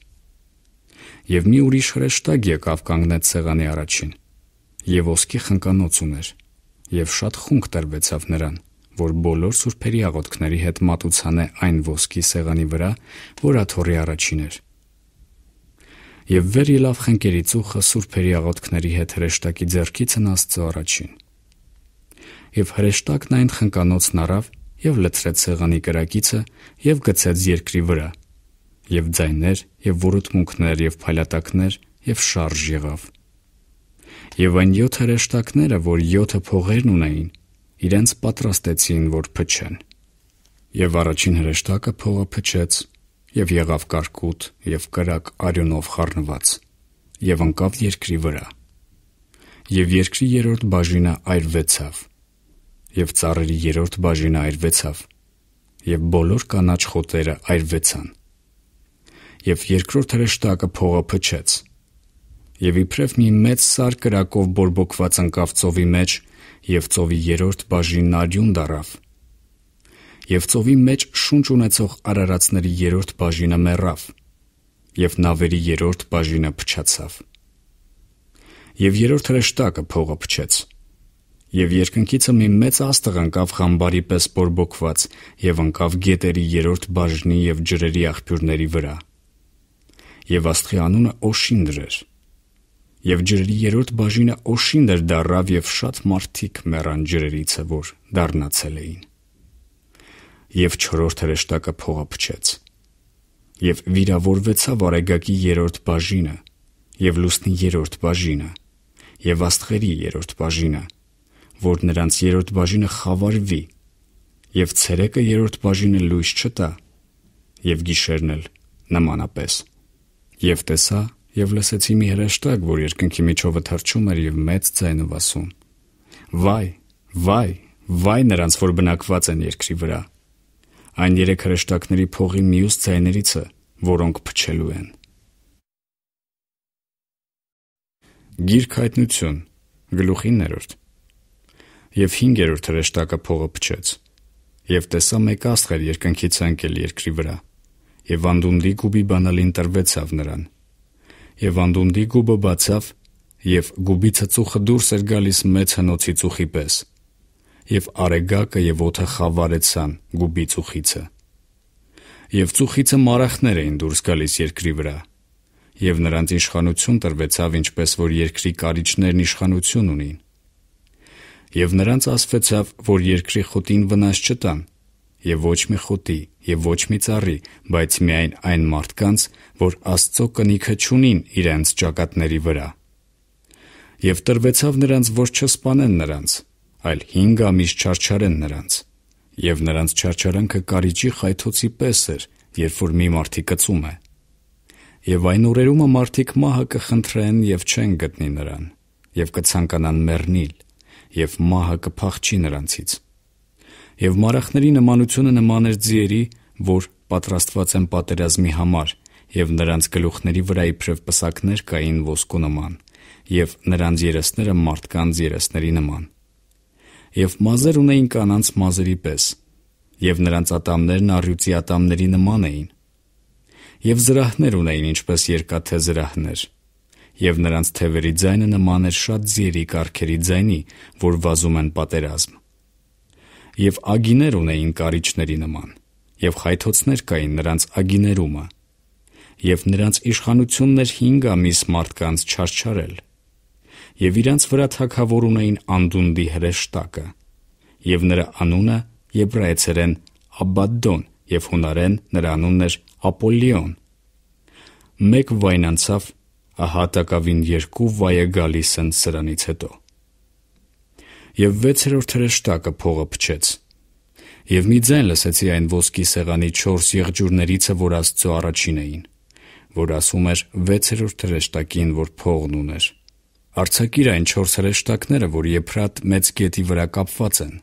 եւ մի ուրիշ հրեշտակ եկավ կանգնեց սեղանի առաջին եւ ոսկի խնկանոց ուներ եւ շատ խունկ տրվեցավ նրան որ բոլոր սուրբերի աղոթքների հետ մատուցանե այն ոսկի սեղանի վրա որ աթորի առաջին էր եւ վեր ելավ խնկերի ծուխը սուրբերի աղոթքների հետ հրեշտակի ձեռքիցն աստծո առաջին եւ հրեշտակն այն խնկանոցն առավ եւ լցրեց սեղանի կրակիցը եւ գցեց երկրի վրա եւ ձայներ, եւ որոտմունքներ, եւ փայլատակներ, եւ շարժ եղավ։ Եվ այն 7 հրեշտակները, որ 7 փողերն ունեին, իրենց պատրաստեցին, որ փչեն։ Եվ առաջին հրեշտակը փողը փչեց, եւ եղավ կարկուտ եւ կրակ արյունով խառնված, եւ ընկավ երկրի վրա։ Եվ երկրի երրորդ բաժինը այրվեցավ, եւ ծառերի երրորդ բաժինը այրվեցավ, եւ բոլոր կանաչ խոտերը այրվեցան եւ երկրորդ հրեշտակը փողը փչեց։ Եվ իբրև մի մեծ սար կրակով բորբոքված ընկավ ծովի մեջ, եւ ծովի երրորդ բաժինն արյուն դարավ։ Եվ ծովի մեջ շունչ ունեցող արարածների երրորդ բաժինը մեռավ, եւ նավերի երրորդ բաժինը փչացավ։ Եվ երրորդ հրեշտակը փողը փչեց եւ երկնքիցը մի մեծ աստղ ընկավ խամբարի պես բորբոքված եւ ընկավ գետերի երրորդ բաժնի եւ ջրերի աղբյուրների վրա եւ աստղի անունը Օշինդր էր։ Եվ ջրերի երրորդ բաժինը Օշինդր դարավ եւ շատ մարդիկ մեռան ջրերիցը, որ դառնացել էին։ Եվ չորրորդ հրեշտակը փողապչեց։ Եվ վիրավորվեցավ արեգակի երրորդ բաժինը եւ լուսնի երրորդ բաժինը եւ աստղերի երրորդ բաժինը, որ նրանց երրորդ բաժինը խավարվի եւ ցերեկը երրորդ բաժինը լույս չտա եւ գիշերն էլ նմանապես Եվ տեսա, եւ լսեցի մի հրեշտակ, որ երկնքի միջովը թռչում էր եւ մեծ ձայնով ասում. Վայ, վայ, վայ նրանց, որ բնակված են երկրի վրա։ Այն երեք հրեշտակների փողի մյուս ձայներից է, որոնք փչելու են։ Գիրք հայտնություն գլուխի 9-րդ եւ 5-րդ հրեշտակը փողը փչեց եւ տեսա մեկ աստղեր երկնքից անկել երկրի վրա եւ Վանդունդի գուբի բանալին տրվեցավ նրան։ Եվ Վանդունդի գուբը բացավ եւ գուբիցը ծուխը դուրս էր գալիս մեծ հնոցի ծուխի պես։ Եվ արեգակը եւ օթը խավարեցան գուբի ծուխիցը։ Եվ ծուխիցը մարախներ էին դուրս գալիս երկրի վրա։ Եվ նրանց իշխանություն տրվեցավ ինչպես որ երկրի կարիչներն իշխանություն ունին։ Եվ նրանց ասվեցավ, որ երկրի խոտին վնաս չտան, եւ ոչ մի խոտի եւ ոչ մի ծառի, բայց միայն այն մարդկանց, որ Աստծո կնիքը ճունին իրենց ճակատների վրա։ Եվ տրվեցավ նրանց, որ չսպանեն նրանց, այլ 5 ամիս չարչարեն նրանց։ Եվ նրանց չարչարանքը կարիճի խայթոցի պես էր, երբ որ մի մարդի կծում է։ Եվ այն օրերումը մարդիկ մահը կխնդրեն եւ չեն գտնի նրան, եւ կցանկանան մեռնիլ, եւ մահը կփախչի նրանցից եւ մարախների նմանությունը նման էր ձիերի, որ պատրաստված են պատերազմի համար, եւ նրանց գլուխների վրա իբրև պսակներ կային ոսկու նման, եւ նրանց երեսները մարդկանց երեսների նման։ Եվ մազեր ունեին կանանց մազերի պես, եւ նրանց ատամներն առյուծի ատամների նման էին։ Եվ զրահներ ունեին ինչպես երկաթե զրահներ, եւ նրանց թևերի ձայնը նման էր շատ ձիերի կարքերի ձայնի, որ վազում են պատերազմ եւ ագիներ ունեին կարիճների նման, եւ խայթոցներ կային նրանց ագիներումը, եւ նրանց իշխանություններ 5 ամիս մարդկանց չարչարել, եւ իրանց վրա թակավոր ունեին անդունդի հրեշտակը, եւ նրա անունը եբրայեցերեն Աբադդոն եւ հունարեն նրա անունն էր Ապոլիոն։ Մեկ վայն անցավ, ահա տակավին երկու վայը գալիս են սրանից հետո եւ 6-րդ հրեշտակը փողը փչեց։ Եվ մի ձայն լսեցի այն ոսկի սեղանի 4 եղջյուրներիցը, որ Աստծո առաջին էին, որ ասում էր 6-րդ հրեշտակին, որ փողն ուներ։ Արցակիր այն 4 հրեշտակները, որ Եփրատ մեծ գետի վրա կապված են,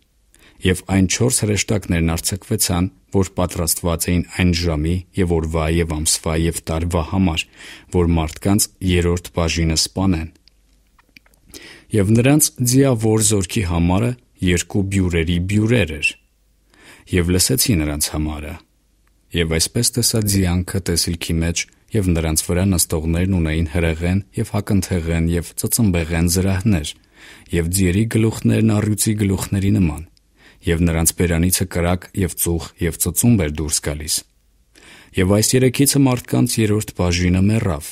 եւ այն 4 հրեշտակներն արցակվեցան, որ պատրաստված էին այն ժամի եւ օրվա եւ ամսվա եւ տարվա համար, որ մարդկանց երրորդ բաժինը սպանեն եւ նրանց ձիավոր զորքի համարը երկու բյուրերի բյուրեր էր եւ լսեցի նրանց համարը եւ այսպես տեսա ձիանքը տեսիլքի մեջ եւ նրանց վրա նստողներն ունեին հրեղեն եւ հակընթեղեն եւ ծծմբեղեն զրահներ եւ ձիերի գլուխներն առյուծի գլուխների նման եւ նրանց բերանիցը կրակ եւ ծուխ եւ ծծումբ էր դուրս գալիս եւ այս երեքիցը մարդկանց երրորդ բաժինը մեռավ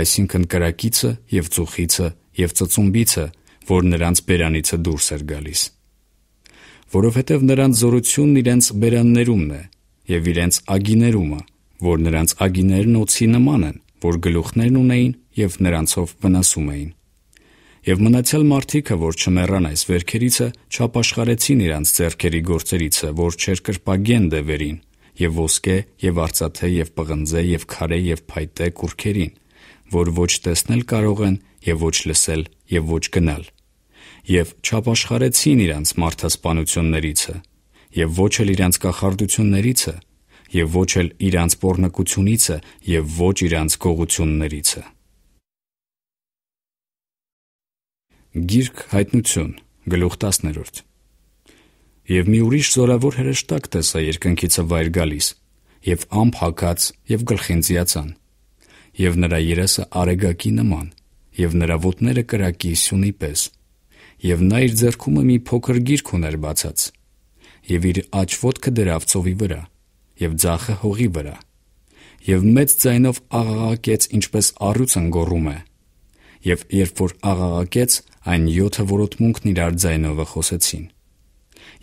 այսինքն կրակիցը եւ ծուխիցը եւ ծծումբիցը, որ նրանց բերանիցը դուրս էր գալիս։ Որովհետև նրանց զորությունն իրենց բերաններումն է եւ իրենց ագիներումը, որ նրանց ագիներն օծի նման են, որ գլուխներն ունեին եւ նրանցով վնասում էին։ Եվ մնացյալ մարդիկը, որ չմեռան այս վերքերիցը, չապաշխարեցին իրանց ձեռքերի գործերիցը, որ չեր կրպագեն դևերին, եւ ոսկե, եւ արծաթե, եւ պղնձե, եւ քարե, եւ փայտե կուրքերին, որ ոչ տեսնել կարող են եւ ոչ լսել եւ ոչ գնալ եւ չապաշխարեցին իրանց մարդասպանություններիցը եւ ոչ էլ իրանց կախարդություններիցը եւ ոչ էլ իրանց pornokությունիցը եւ ոչ իրանց գողություններիցը Գիրք հայտնություն գլուխ 10-րդ Եվ մի ուրիշ զորավոր հրեշտակ տեսա երկնքիցը վայր գալիս եւ ամփ հակած եւ գլխին ձիացան եւ նրա երեսը արեգակի նման եւ նրա ոտները կրակի սյունի պես։ Եվ նա իր ձեռքումը մի փոքր գիրք ուներ բացած, եւ իր աչ ոտքը դրավ ծովի վրա, եւ ձախը հողի վրա։ Եվ մեծ ձայնով աղաղակեց, ինչպես առյուծն գոռում է։ Եվ երբ որ աղաղակեց, այն 7 որոտմունքն իրար ձայնովը խոսեցին։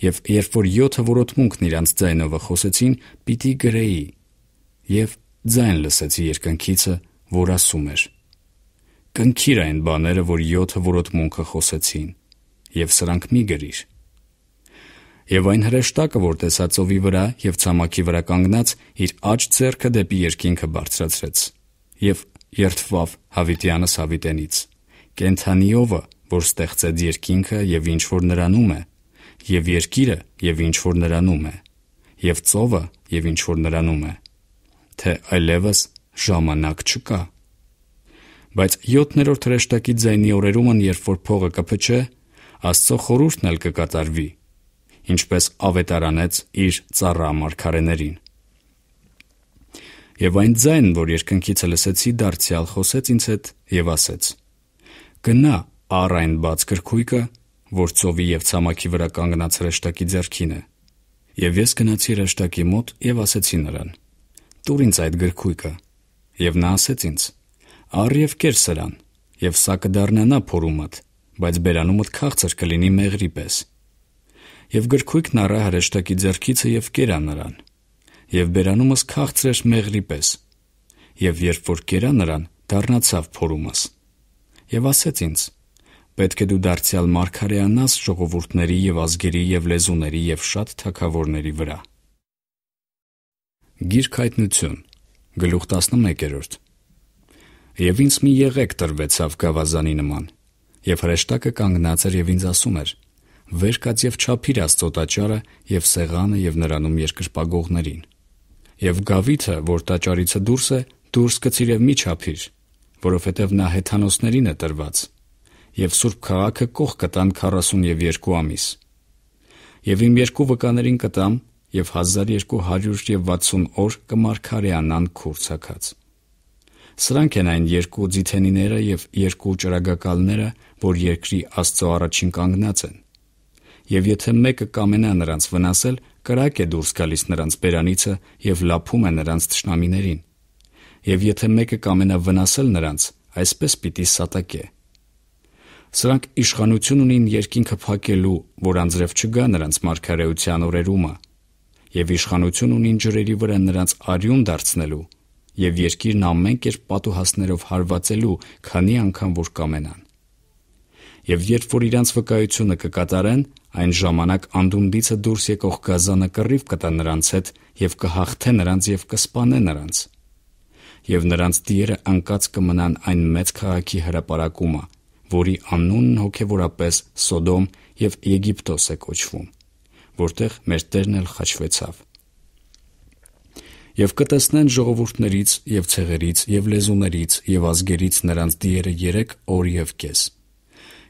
Եվ երբ որ 7 որոտմունքն իրանց ձայնովը խոսեցին, պիտի գրեի։ Եվ ձայն լսեցի երկնքիցը, որ ասում էր. Կնքիր այն բաները, որ 7 որոտմունքը խոսեցին, եւ սրանք մի գրիր։ Եվ այն հրեշտակը, որ տեսածովի վրա եւ ցամաքի վրա կանգնած, իր աջ ձեռքը դեպի երկինքը բարձրացրեց եւ երթվավ Հավիտյանս Հավիտենից։ Կենթանիովը, որ ստեղծեց երկինքը եւ ինչ որ նրանում է, եւ երկիրը եւ ինչ որ նրանում է, եւ ծովը եւ ինչ որ նրանում է, թե այլևս ժամանակ չկա։ Բայց 7-րդ հրեշտակի ձայնի օրերումն, երբ որ փողը կփչե, Աստծո խորհուրդն էլ կկատարվի, ինչպես ավետարանեց իր ծառա մարգարեներին։ Եվ այն ձայն, որ երկնքից լսեցի, դարձյալ խոսեց ինձ հետ եւ ասեց. Գնա առ այն բաց գրքույկը, որ ծովի եւ ցամաքի վրա կանգնած հրեշտակի ձեռքին է։ Եվ ես գնացի հրեշտակի մոտ եւ ասեցի նրան. «Տուր ինձ այդ գրքույկը»։ Եվ նա ասեց ինձ առ եւ կեր սրան, եւ սա կդառնանա փորումդ, բայց բերանումդ քաղցր կլինի մեղրի պես։ Եվ գրքույկն առա հրեշտակի ձեռքիցը եւ կերա նրան։ Եվ բերանումս քաղցր էր մեղրի պես։ Եվ երբ որ կերա նրան, դառնացավ փորումս։ Եվ ասեց ինձ. Պետք է դու դարձյալ մարգարեանաս ժողովուրդների եւ ազգերի եւ լեզուների եւ շատ թակավորների վրա։ Գիրք հայտնություն գլուխ 11-րդ Եվ ինձ մի եղեք տրվեցավ գավազանի նման։ Եվ հրեշտակը կանգնած էր եւ ինձ ասում էր. «Վեր կաց եւ չափիր աստոտաճարը եւ սեղանը եւ նրանում երկրպագողներին»։ Եվ գավիթը, որ տաճարիցը դուրս է, դուրս գցիր եւ մի չափիր, որովհետեւ նա հեթանոսներին է տրված։ Եվ Սուրբ քաղաքը կող կտան 42 ամիս։ Եվ իմ երկու վկաներին կտամ եւ 1260 եւ 60 օր կմարքարեանան քուրցակած։ Սրանք են այն երկու ձիթենիները եւ երկու ճրագակալները, որ երկրի Աստծո առաջին կանգնած են։ Եվ եթե մեկը կամենա նրանց վնասել, կրակ է դուրս գալիս նրանց բերանիցը եւ լափում է նրանց ճշնամիներին։ Եվ եթե մեկը կամենա վնասել նրանց, այսպես պիտի սատակե։ Սրանք իշխանություն ունին երկինքը փակելու, որ անձրև չգա նրանց մարգարեության օրերումը, եւ իշխանություն ունին ջրերի վրա նրանց արյուն դարձնելու, եւ երկիրն ամեն կերպ պատուհասներով հարվածելու, քանի անգամ որ կամենան։ Եվ երբ որ իրանց վկայությունը կկատարեն, այն ժամանակ անդունդիցը դուրս եկող գազանը կռիվ կտա նրանց հետ եւ կհաղթե նրանց եւ կսպանե նրանց։ Եվ նրանց դիերը անկած կմնան այն մեծ քաղաքի հրապարակումը, որի անունն հոգեորապես Սոդոմ եւ Եգիպտոս է կոչվում, որտեղ մեր Տերն էլ խաչվեցավ եւ կտեսնեն ժողովուրդներից եւ ցեղերից եւ լեզուներից եւ ազգերից նրանց դիերը 3 օր եւ կես։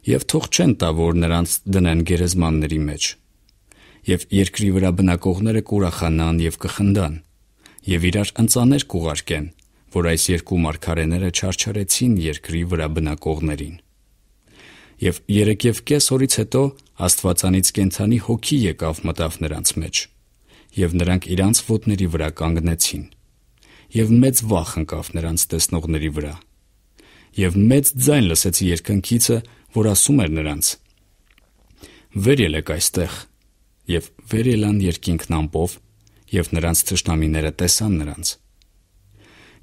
Եվ թող չեն տա, որ նրանց դնեն գերեզմանների մեջ։ Եվ երկրի վրա բնակողները կուրախանան եւ կխնդան եւ իրար ընծաներ կուղարկեն, որ այս երկու մարգարեները չարչարեցին երկրի վրա բնակողներին։ Եվ 3 եւ կես օրից հետո Աստվածանից կենթանի հոգի եկավ մտավ նրանց մեջ եւ նրանք իրանց ոտների վրա կանգնեցին։ Եվ մեծ վախ ընկավ նրանց տեսնողների վրա։ Եվ մեծ ձայն լսեցի երկնքիցը, որ ասում էր նրանց. Վեր ելեք այստեղ։ Եվ վեր ելան երկինքն ամբով, եւ նրանց ծշնամիները տեսան նրանց։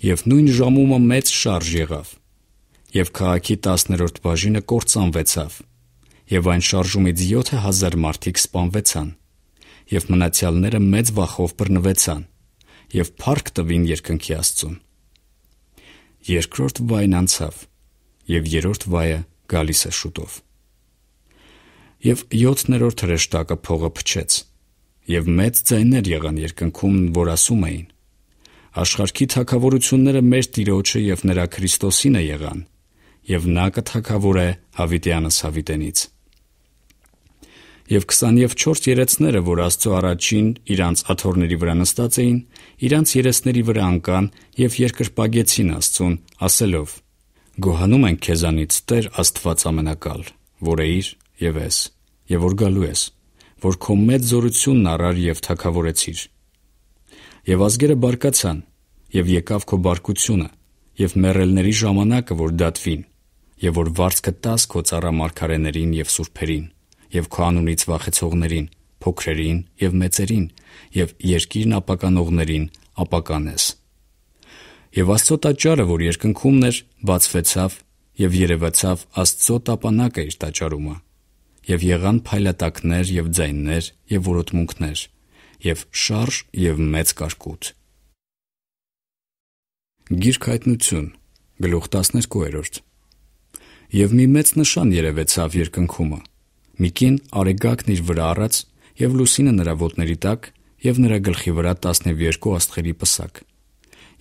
Եվ նույն ժամումը մեծ շարժ եղավ։ Եվ քաղաքի 10-րդ բաժինը կործանվեցավ։ Եվ այն շարժումից 7000 մարդիկ սպանվեցան եւ մնացյալները մեծ վախով բռնվեցան եւ փառք տվին երկնքի Աստծուն։ Երկրորդ վայն անցավ եւ երրորդ վայը գալիս է շուտով։ Եվ 7-րդ հրեշտակը փողը փչեց եւ մեծ ձայներ եղան երկնքում, որ ասում էին. Աշխարհքի թակավորությունները մեր Տիրոջը եւ նրա Քրիստոսին է եղան, եւ նա կթակավոր է հավիտյանս հավիտենից եւ 20 եւ 4 երեցները, որ Աստծո առաջին իրանց աթոռների վրա նստած էին, իրանց երեցների վրա անկան եւ երկրպագեցին Աստծուն, ասելով. Գոհանում են քեզանից Տեր Աստված ամենակալ, որ է իր եւ ես, եւ որ գալու ես, որ քո մեծ զորությունն առար եւ թակավորեցիր։ Եվ ազգերը բարկացան, եւ եկավ քո բարկությունը, եւ մեռելների ժամանակը, որ դատվին, եւ որ վարձքը տաս քո ծառա մարգարեներին եւ սուրբերին եւ քո անունից վախեցողներին, փոքրերին եւ մեծերին եւ երկիրն ապականողներին ապականես։ Եվ Աստծո տաճարը, որ երկնքումն էր, բացվեցավ եւ երևացավ Աստծո տապանակը իր տաճարումը։ Եվ եղան փայլատակներ եւ ձայններ եւ որոտմունքներ եւ շարժ եւ մեծ կարկուտ։ Գիրք հայտնություն գլուխ 12-րդ Եվ մի մեծ նշան երևեցավ երկնքումը Միկին արեգակն իր վրա առած եւ Լուսինը նրա ոտների տակ եւ նրա գլխի վրա 12 աստղերի պսակ։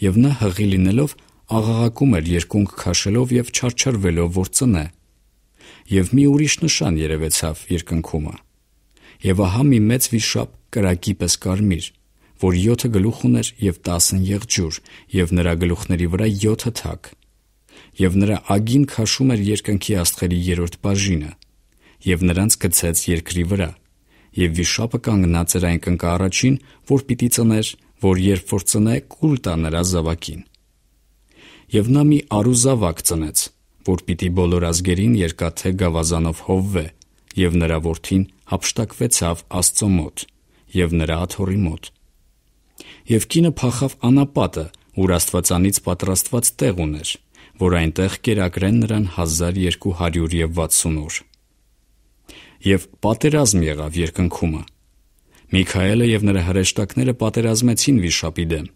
Եվ նա հղի լինելով աղաղակում էր երկունք քաշելով եւ չարչարվելով որ ծնե։ Եվ մի ուրիշ նշան երևեցավ երկնքումը։ Եվ ահա մի մեծ վիշապ կրակի պես կարմիր, որ 7 գլուխ ուներ եւ 10 եղջյուր, եւ նրա գլուխների վրա 7 թակ։ Եվ նրա ագին քաշում էր երկնքի աստղերի երրորդ բաժինը եւ նրանց գցեց երկրի վրա։ Եվ վիշապը կանգնած էր այն կնկա առաջին, որ պիտի ծներ, որ երբ որ ծնե, կուլ տա նրա զավակին։ Եվ նա մի արուզավակ ծնեց, որ պիտի բոլոր ազգերին երկաթե գավազանով հովվե, եւ նրա որդին հապշտակվեցավ Աստծո մոտ եւ նրա աթոռի մոտ։ Եվ կինը փախավ անապատը, ուր Աստվածանից պատրաստված տեղ ուներ, որ այնտեղ կերակրեն նրան 1260 օր եւ պատերազմ եղավ երկնքումը։ Միքայելը եւ նրա հրեշտակները պատերազմեցին վիշապի դեմ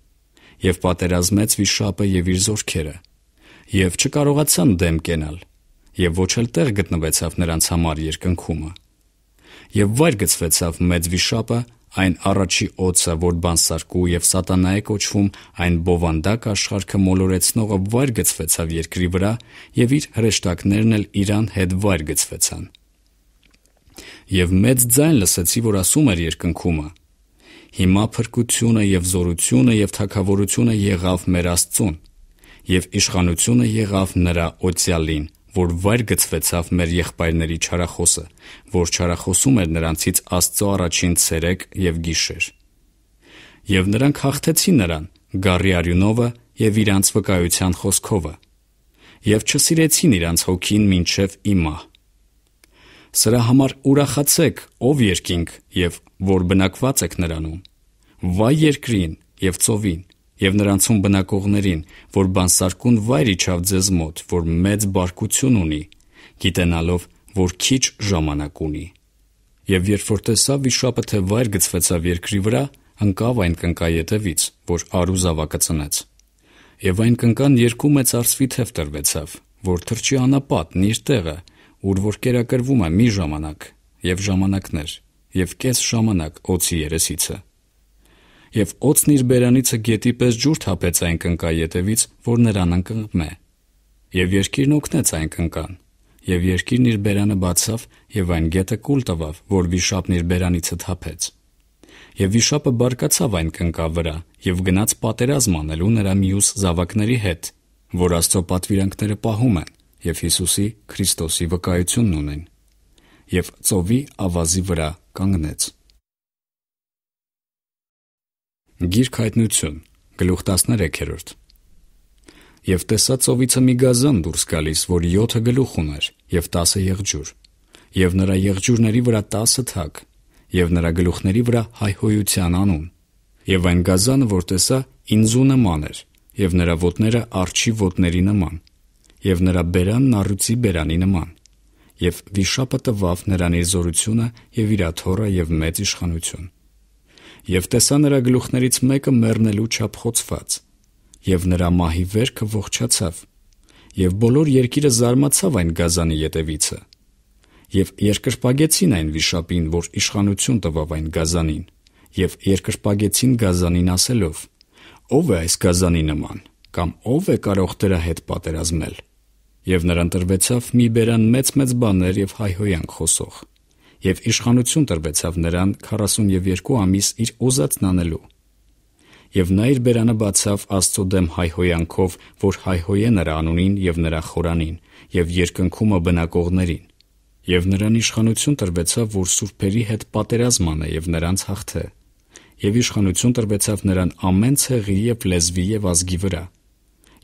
եւ պատերազմեց վիշապը եւ իր զորքերը եւ չկարողացան դեմ կենալ եւ ոչ էլ տեղ գտնվեցավ նրանց համար երկնքումը։ Եվ վայր գծվեցավ մեծ վիշապը այն առաջի օծը, որ բանսարկու եւ սատանա է կոչվում, այն բովանդակ աշխարհը մոլորեցնողը վայր գծվեցավ երկրի վրա եւ իր հրեշտակներն էլ իրան հետ վայր գծվեցան եւ մեծ ձայն լսեցի, որ ասում էր երկնքումը. Հիմա փրկությունը եւ զորությունը եւ թակավորությունը եղավ մեր Աստծուն, եւ իշխանությունը եղավ նրա օծյալին, որ վայր գծվեցավ մեր եղբայրների չարախոսը, որ չարախոսում էր նրանցից Աստծո առաջին ցերեկ եւ գիշեր։ Եվ նրանք հաղթեցին նրան գարի արյունովը եւ իրանց վկայության խոսքովը։ Եվ չսիրեցին իրանց հոգին ինչև իմա։ իմ Սրա համար ուրախացեք, ով երկինք եւ որ բնակված եք նրանում։ Վայ երկրին եւ ծովին եւ նրանցում բնակողներին, որ բանսարկուն վայր իջավ ձեզ մոտ, որ մեծ բարկություն ունի, գիտենալով, որ քիչ ժամանակ ունի։ Եվ երբ որ տեսավ վիշապը թե վայր գծվեցավ երկրի վրա, ընկավ այն կնկայետևից, որ արուզավակը ծնեց։ Եվ այն կնկան երկու մեծ արծվի թև տրվեցավ, որ թրջի անապատ նիր տեղը, ուր որ կերակրվում է մի ժամանակ եւ ժամանակներ եւ կես ժամանակ օծի երեսիցը։ Եվ օծն իր բերանիցը գետի պես ջուր թափեց այն կնկա յետևից, որ նրան ընկղմ է։ Եվ երկիրն օգնեց այն կնկան։ Եվ երկիրն իր բերանը բացավ եւ այն գետը կուլ տվավ, որ վիշապն իր բերանիցը թափեց։ Եվ վիշապը բարկացավ այն կնկա վրա եւ գնաց պատերազմ անելու նրա մյուս զավակների հետ, որ Աստծո պատվիրանքները պահում են եւ Հիսուսի Քրիստոսի վկայությունն ունեն եւ ծովի ավազի վրա կանգնեց։ Գիրք հայտնություն գլուխ 13-րդ Եվ տեսած ովիցը մի գազան դուրս գալիս, որ 7 գլուխ ուներ եւ 10 եղջյուր, եւ նրա եղջյուրների վրա 10 թակ, եւ նրա գլուխների վրա հայհոյության անուն։ Եվ այն գազանը, որ տեսա, ինձու նման էր, եւ նրա ոտները արջի ոտների նման եւ նրա բերանն առյուծի բերանի նման։ Եվ վիշապը տվավ նրան իր զորությունը եւ իր աթոռը եւ մեծ իշխանություն։ Եվ տեսա նրա գլուխներից մեկը մեռնելու չափ խոցված, եւ նրա մահի վերքը ողջացավ։ Եվ բոլոր երկիրը զարմացավ այն գազանի յետևիցը։ Եվ երկրպագեցին այն վիշապին, որ իշխանություն տվավ այն գազանին, եւ երկրպագեցին գազանին ասելով. Ո՞վ է այս գազանի նման կամ ով է կարող դրա հետ պատերազմել։ Եվ նրան տրվեցավ մի բերան մեծ-մեծ բաներ եւ հայհոյանք խոսող։ Եվ իշխանություն տրվեցավ նրան 42 ամիս իր ուզածն անելու։ Եվ նա իր բերանը բացավ Աստծո դեմ հայհոյանքով, որ հայհոյե նրա անունին եւ նրա խորանին եւ երկնքումը բնակողներին։ Եվ նրան իշխանություն տրվեցավ, որ սուրբերի հետ պատերազմ անե եւ նրանց հաղթե եւ իշխանություն տրվեցավ նրան ամեն ցեղի եւ լեզվի եւ ազգի վրա,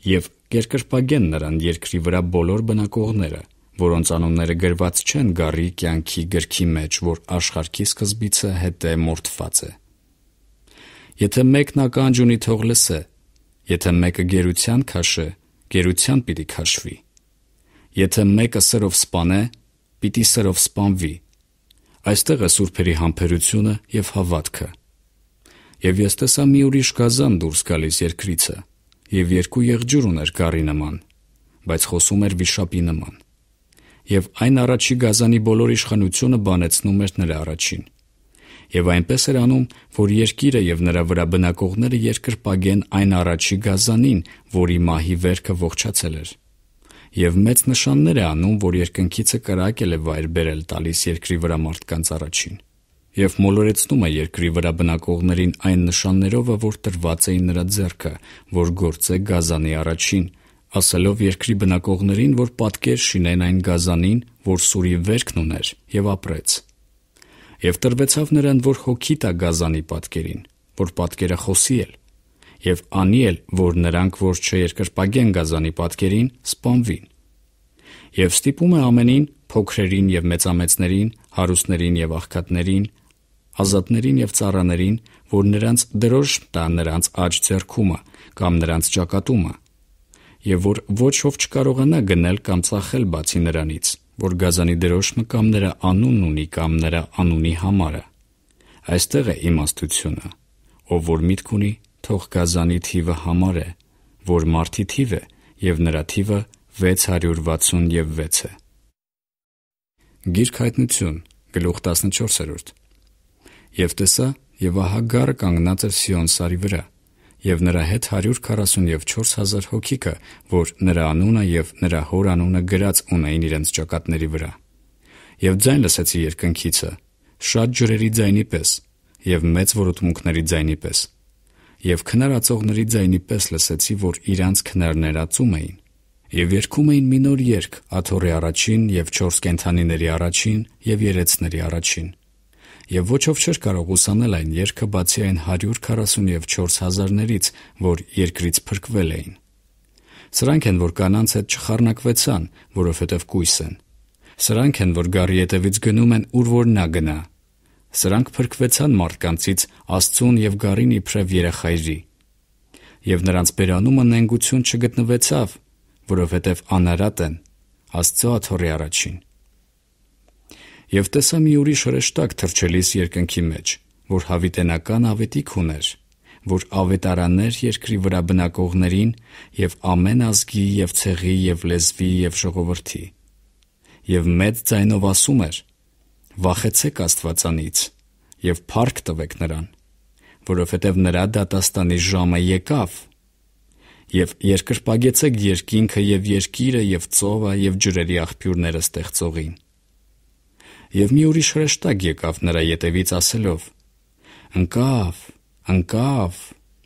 եւ կերկրպագեն նրան երկրի վրա բոլոր բնակողները, որոնց անունները գրված չեն Գարի կյանքի գրքի մեջ, որ աշխարհքի սկզբիցը հետե մորթված է։ Եթե մեկն ականջ ունի թող լսե, եթե մեկը գերության քաշե, գերության պիտի քաշվի։ Եթե մեկը սրով սپانե, պիտի սրով սپانվի։ Այստեղ է սուրբերի համբերությունը եւ հավատքը։ Եվ ես տեսա մի ուրիշ գազան դուրս գալիս երկրիցը, եւ երկու եղջյուր ուներ գարի նման, բայց խոսում էր վիշապի նման։ Եվ այն առաջի գազանի բոլոր իշխանությունը բանեցնում էր նրա առաջին։ Եվ այնպես էր անում, որ երկիրը եւ նրա վրա բնակողները երկրպագեն այն առաջի գազանին, որի մահի վերքը ողջացել էր։ Եվ մեծ նշաններ է անում, որ երկնքիցը կրակել է վայր բերել տալիս երկրի վրա մարդկանց առաջին եւ մոլորեցնում է երկրի վրա բնակողներին այն նշաններով, որ տրված էին նրա ձեռքը, որ գործ է գազանի առաջին, ասելով երկրի բնակողներին, որ պատկեր շինեն այն գազանին, որ սուրի վերքն ուներ եւ ապրեց։ Եվ տրվեցավ նրան, որ հոգի տա գազանի պատկերին, որ պատկերը խոսի էլ, եւ անի էլ, որ նրանք, որ չերկրպագեն գազանի պատկերին, սպանվին։ Եվ ստիպում է ամենին, փոքրերին եւ մեծամեծներին, հարուստներին եւ աղքատներին, ազատներին եւ ծառաներին, որ նրանց դրոշ տա նրանց աջ ձեռքումը կամ նրանց ճակատումը, եւ որ ոչ ով չկարողանա գնել կամ ծախել բացի նրանից, որ գազանի դրոշը կամ նրա անունն ունի կամ նրա անունի համարը։ Այստեղ է իմաստությունը, ով որ միտք ունի, թող գազանի թիվը համար է, որ մարդի թիվը եւ նրա թիվը 666 է։ Գիրք հայտնություն, գլուխ 14-րդ Եվ տեսա, եւ ահա գառը կանգնած էր Սիոն սարի վրա, եւ նրա հետ 144000 հոգիկը, որ նրա անունը եւ նրա հոր անունը գրած ունեին իրենց ճակատների վրա։ Եվ ձայն լսեցի երկնքիցը, շատ ջրերի ձայնի պես եւ մեծ որոտմունքների ձայնի պես։ Եվ քնարածողների ձայնի պես լսեցի, որ իրանց քնարներ ածում էին։ Եվ երգում էին մի նոր երգ՝ Աթորի առաջին եւ 4 կենթանիների առաջին եւ երեցների առաջին եւ ոչով չէր կարող ուսանել այն երկը բացի այն 147 հազարներից, որ երկրից փրկվել էին։ Սրանք են, որ կանանց հետ չխառնակվեցան, որովհետև կույս են։ Սրանք են, որ գարի ետևից գնում են, ուր որ նա գնա։ Սրանք փրկվեցան մարդկանցից Աստծուն եւ գարին իբրև երախայրի։ Եվ նրանց բերանումը նենգություն չգտնվեցավ, որովհետև անարատ են Աստծո աթոռի առաջին եւ տեսա մի ուրիշ հրեշտակ թրջելիս երկնքի մեջ, որ հավիտենական ավետիք ուներ, որ ավետարաններ երկրի վրա բնակողներին եւ ամեն ազգի եւ ցեղի եւ լեզվի եւ ժողովրդի։ Եվ մեծ ձայնով ասում էր. Վախեցեք Աստվածանից եւ փառք տվեք նրան, որովհետեւ նրա դատաստանի ժամը եկավ եւ երկրպագեցեք երկինքը եւ երկիրը եւ ծովը եւ ջրերի աղբյուրները ստեղծողին եւ մի ուրիշ հրեշտակ եկավ նրա ետևից ասելով. «Ընկավ, ընկավ,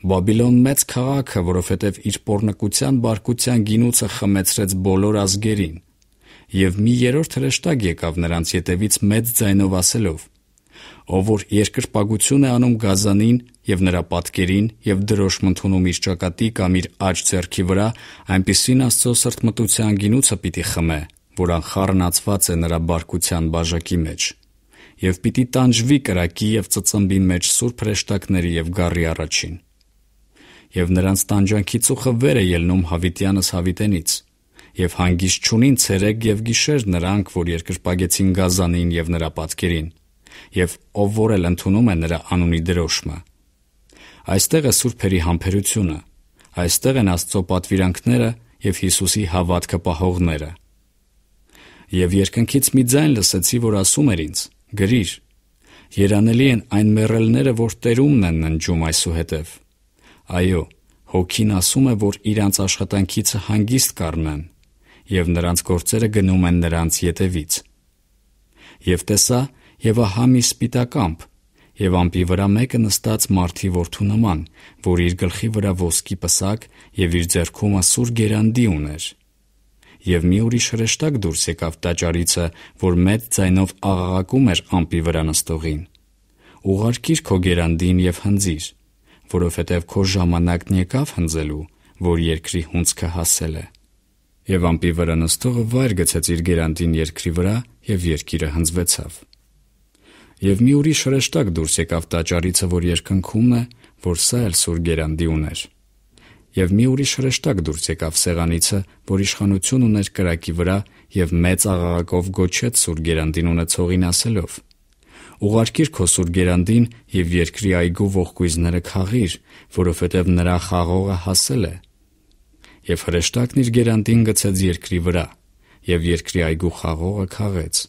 Բաբիլոն մեծ քաղաքը, որովհետև իր pornկության բարկության գինուցը խմեցրեց բոլոր ազգերին։ Եվ մի երրորդ հրեշտակ եկավ նրանց ետևից մեծ ձայնով ասելով. Ով որ երկրպագություն է անում գազանին եւ նրա պատկերին եւ դրոշմ ընդունում իր ճակատի կամ իր աջ ձեռքի վրա, այնպիսին Աստծո սրտմտության գինուցը պիտի խմե, որ անխառնացված է նրա բարկության բաժակի մեջ, եւ պիտի տանջվի կրակի եւ ծծմբին մեջ սուրբ հրեշտակների եւ գառի առաջին։ Եվ նրանց տանջանքի ծուխը վեր է ելնում հավիտյանս հավիտենից, եւ հանգիստ ճունին ցերեկ եւ գիշեր նրանք, որ երկրպագեցին Գազանին եւ նրա պատկերին, եւ ով որ էլ ընդունում է նրա անունի դրոշմը։ Այստեղ է սուրբերի համբերությունը, այստեղ են Աստծո պատվիրանքները եւ Հիսուսի հավատքը պահողները եւ երկնքից մի ձայն լսեցի, որ ասում էր ինձ. «Գրիր»։ Երանելի են այն մեռելները, որ տերումն են ննջում այսուհետև։ Այո, հոգին ասում է, որ իրանց աշխատանքից հանգիստ կառնեն, եւ նրանց գործերը գնում են նրանց յետևից։ Եվ տեսա, եւ ահա մի սպիտակամփ, եւ ամպի վրա մեկը նստած մարդի որդու նման, որ իր գլխի վրա ոսկի պսակ եւ իր ձեռքում ասուր գերանդի ուներ եւ մի ուրիշ հրեշտակ դուրս եկավ տաճարիցը, որ մեծ ձայնով աղաղակում էր ամպի վրա նստողին. Ուղարկիր քո գերանդին եւ հնձիր, որովհետեւ քո ժամանակն եկավ հնձելու, որ երկրի հունցքը հասել է։ Եվ ամպի վրա նստողը վայր գցեց իր գերանդին երկրի վրա եւ երկիրը հնձվեցավ։ Եվ մի ուրիշ հրեշտակ դուրս եկավ տաճարիցը, որ երկնքումն է, որ սա էլ սուր գերանդի ուներ եւ մի ուրիշ հրեշտակ դուրս եկավ սեղանիցը, որ իշխանություն ուներ կրակի վրա եւ մեծ աղաղակով գոչեց Սուր Գերանդին ունեցողին ասելով. Ուղարկիր քո Սուր Գերանդին եւ երկրի այգու ողկույզները խաղիր, որովհետեւ նրա խաղողը հասել է։ Եվ հրեշտակն իր Գերանդին գցեց երկրի վրա, եւ երկրի այգու խաղողը խաղեց,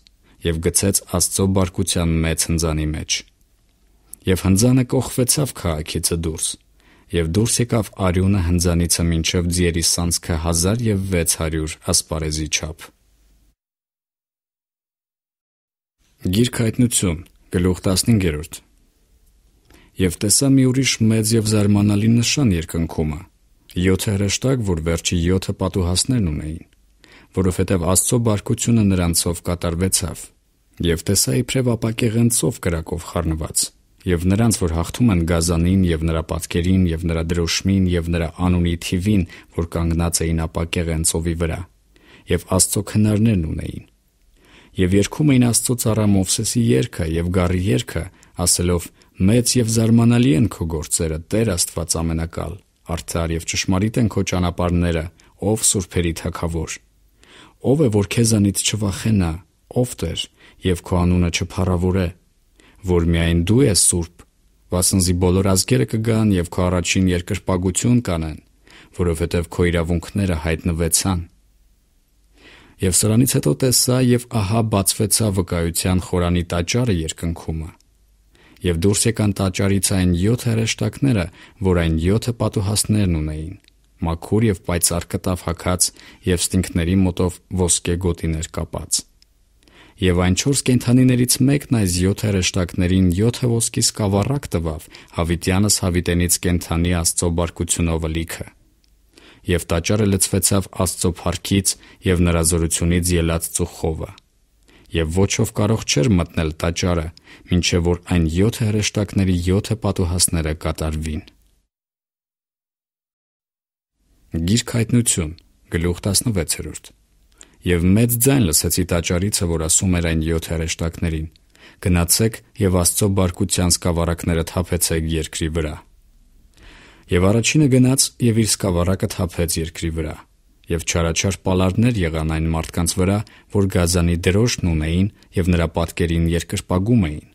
եւ գցեց Աստծո բարկության մեծ հնձանի մեջ։ Եվ հնձանը կողվեցավ քաղաքիցը դուրս եւ դուրս եկավ արյունը հնձանիցը մինչև ձիերի սանցքը 1000 եւ 600 ասպարեզի չափ։ Գիրքայտնություն գլուխ 15-րդ Եվ տեսա մի ուրիշ մեծ եւ զարմանալի նշան երկնքումը 7 հրեշտակ, որ վերջի 7 պատուհասներն ունեին, որովհետև Աստծո բարկությունը նրանցով կատարվեցավ։ Եվ տեսա իբրև ապակեղենցով կրակով խառնված եւ նրանց, որ հաղթում են Գազանին եւ նրա պատկերին եւ նրա դրոշմին եւ նրա անունի թիվին, որ կանգնած էին ապակեղեն ծովի վրա, եւ Աստծո քնարներն ունեին։ Եվ երգում էին Աստծո цаրա Մովսեսի երգը եւ Գառի երգը, ասելով. Մեծ եւ զարմանալի են քո գործերը, Տեր Աստված ամենակալ։ Արդար եւ ճշմարիտ են քո ճանապարհները, ով սուրբերի թակավոր։ Ո՞վ է որ քեզանից չվախենա, ով Տեր, եւ քո անունը չփառավորե։ չվ որ միայն դու ես սուրբ, վասնզի բոլոր ազգերը կգան եւ քո առաջին երկրպագություն կանեն, որովհետեւ քո իրավունքները հայտնվեցան։ Եվ սրանից հետո տեսա եւ ահա բացվեցա վկայության խորանի տաճարը երկնքումը։ Եվ դուրս եկան տաճարից այն 7 հրեշտակները, որ այն 7 պատուհասներն ունեին մաքուր եւ պայծառ կտավ հակած եւ ստինքների մոտով ոսկե գոտիներ կապած եւ այն 4 կենթանիներից մեկն այս 7 հրեշտակներին 7 ոսկի սկավառակ տվավ, հավիտյանս հավիտենից կենթանի Աստծո բարկությունով լիքը։ Եվ տաճարը լցվեցավ Աստծո փառքից եւ նրա զորությունից ելած ծուխովը եւ ոչով կարող չէր մտնել տաճարը, ինչեւ որ այն 7 հրեշտակների 7 պատուհասները կատարվին։ Գիրք հայտնություն գլուխ 16-րդ եւ մեծ ձայն լսեցի տաճարիցը, որ ասում էր այն 7 հրեշտակներին. «Գնացեք եւ Աստծո բարկության սկավառակները թափեցեք երկրի վրա»։ Եվ առաջինը գնաց եւ իր սկավառակը թափեց երկրի վրա։ Եվ չարաչար պալարներ եղան այն մարդկանց վրա, որ գազանի դրոշն ունեին եւ նրա պատկերին երկրպագում էին։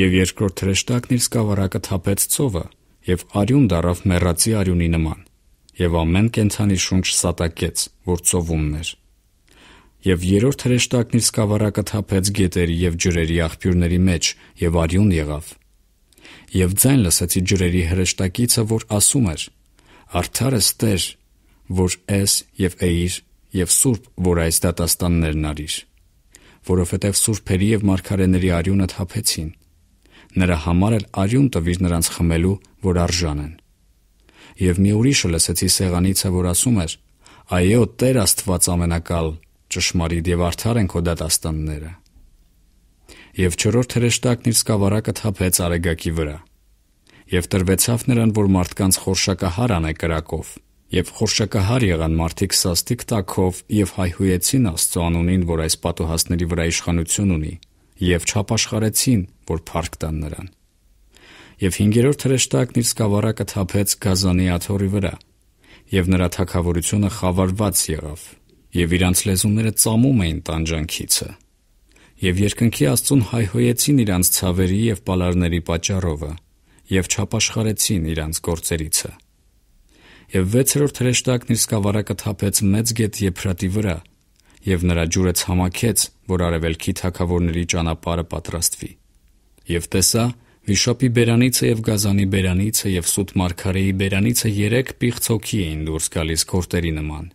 Եվ երկրորդ հրեշտակն իր սկավառակը թափեց ծովը, եւ արյուն դարավ մեռածի արյունի նման։ Եվ ամեն կենթանի շունչ սատակեց, որ ծովում էր եւ երրորդ հրեշտակն իր սկավառակը թափեց գետերի եւ ջրերի աղբյուրների մեջ եւ արյուն եղավ։ Եվ ձայն լսեցի ջրերի հրեշտակիցը, որ ասում էր. Արդար ես Տեր, որ ես եւ էիր եւ Սուրբ, որ այս դատաստաններն արիր, որովհետև սուրբերի եւ մարգարեների արյունը թափեցին։ Նրա համար էլ արյուն տվիր նրանց խմելու, որ արժան են։ Եվ մի ուրիշը լսեցի սեղանիցը, որ ասում էր. Այո, Տեր Աստված ամենակալ, ճշմարիտ եւ արդար են քո դատաստանները։ Եվ չորրորդ հրեշտակն իր սկավառակը թափեց արեգակի վրա։ Եվ տրվեցավ նրան, որ մարդկանց խորշակահար անե կրակով։ Եվ խորշակահար եղան մարդիկ սաստիկ տակով եւ հայհույեցին Աստծո անունին, որ այս պատոհասների վրա իշխանություն ունի, եւ չապաշխարեցին, որ փառք տան նրան։ Եվ հինգերորդ հրեշտակն իր սկավառակը թափեց գազանի աթոռի վրա։ Եվ նրա թակավորությունը խավարված եղավ եւ իրանց լեզուները ծամում էին տանջանքիցը։ Եվ երկնքի Աստծուն հայհոյեցին իրանց ցավերի եւ պալարների պատճառովը եւ չափաշխարեցին իրանց գործերիցը։ Եվ վեցերորդ հրեշտակն իր սկավառակը թափեց մեծ գետ Եփրատի վրա, եւ նրա ջուրը ցամաքեց, որ արևելքի թակավորների ճանապարհը պատրաստվի։ Եվ տեսա, Վիշապի բերանիցը եւ գազանի բերանիցը եւ սուտ մարգարեի բերանիցը երեք պիղծ հոգի էին դուրս գալիս կորտերի նման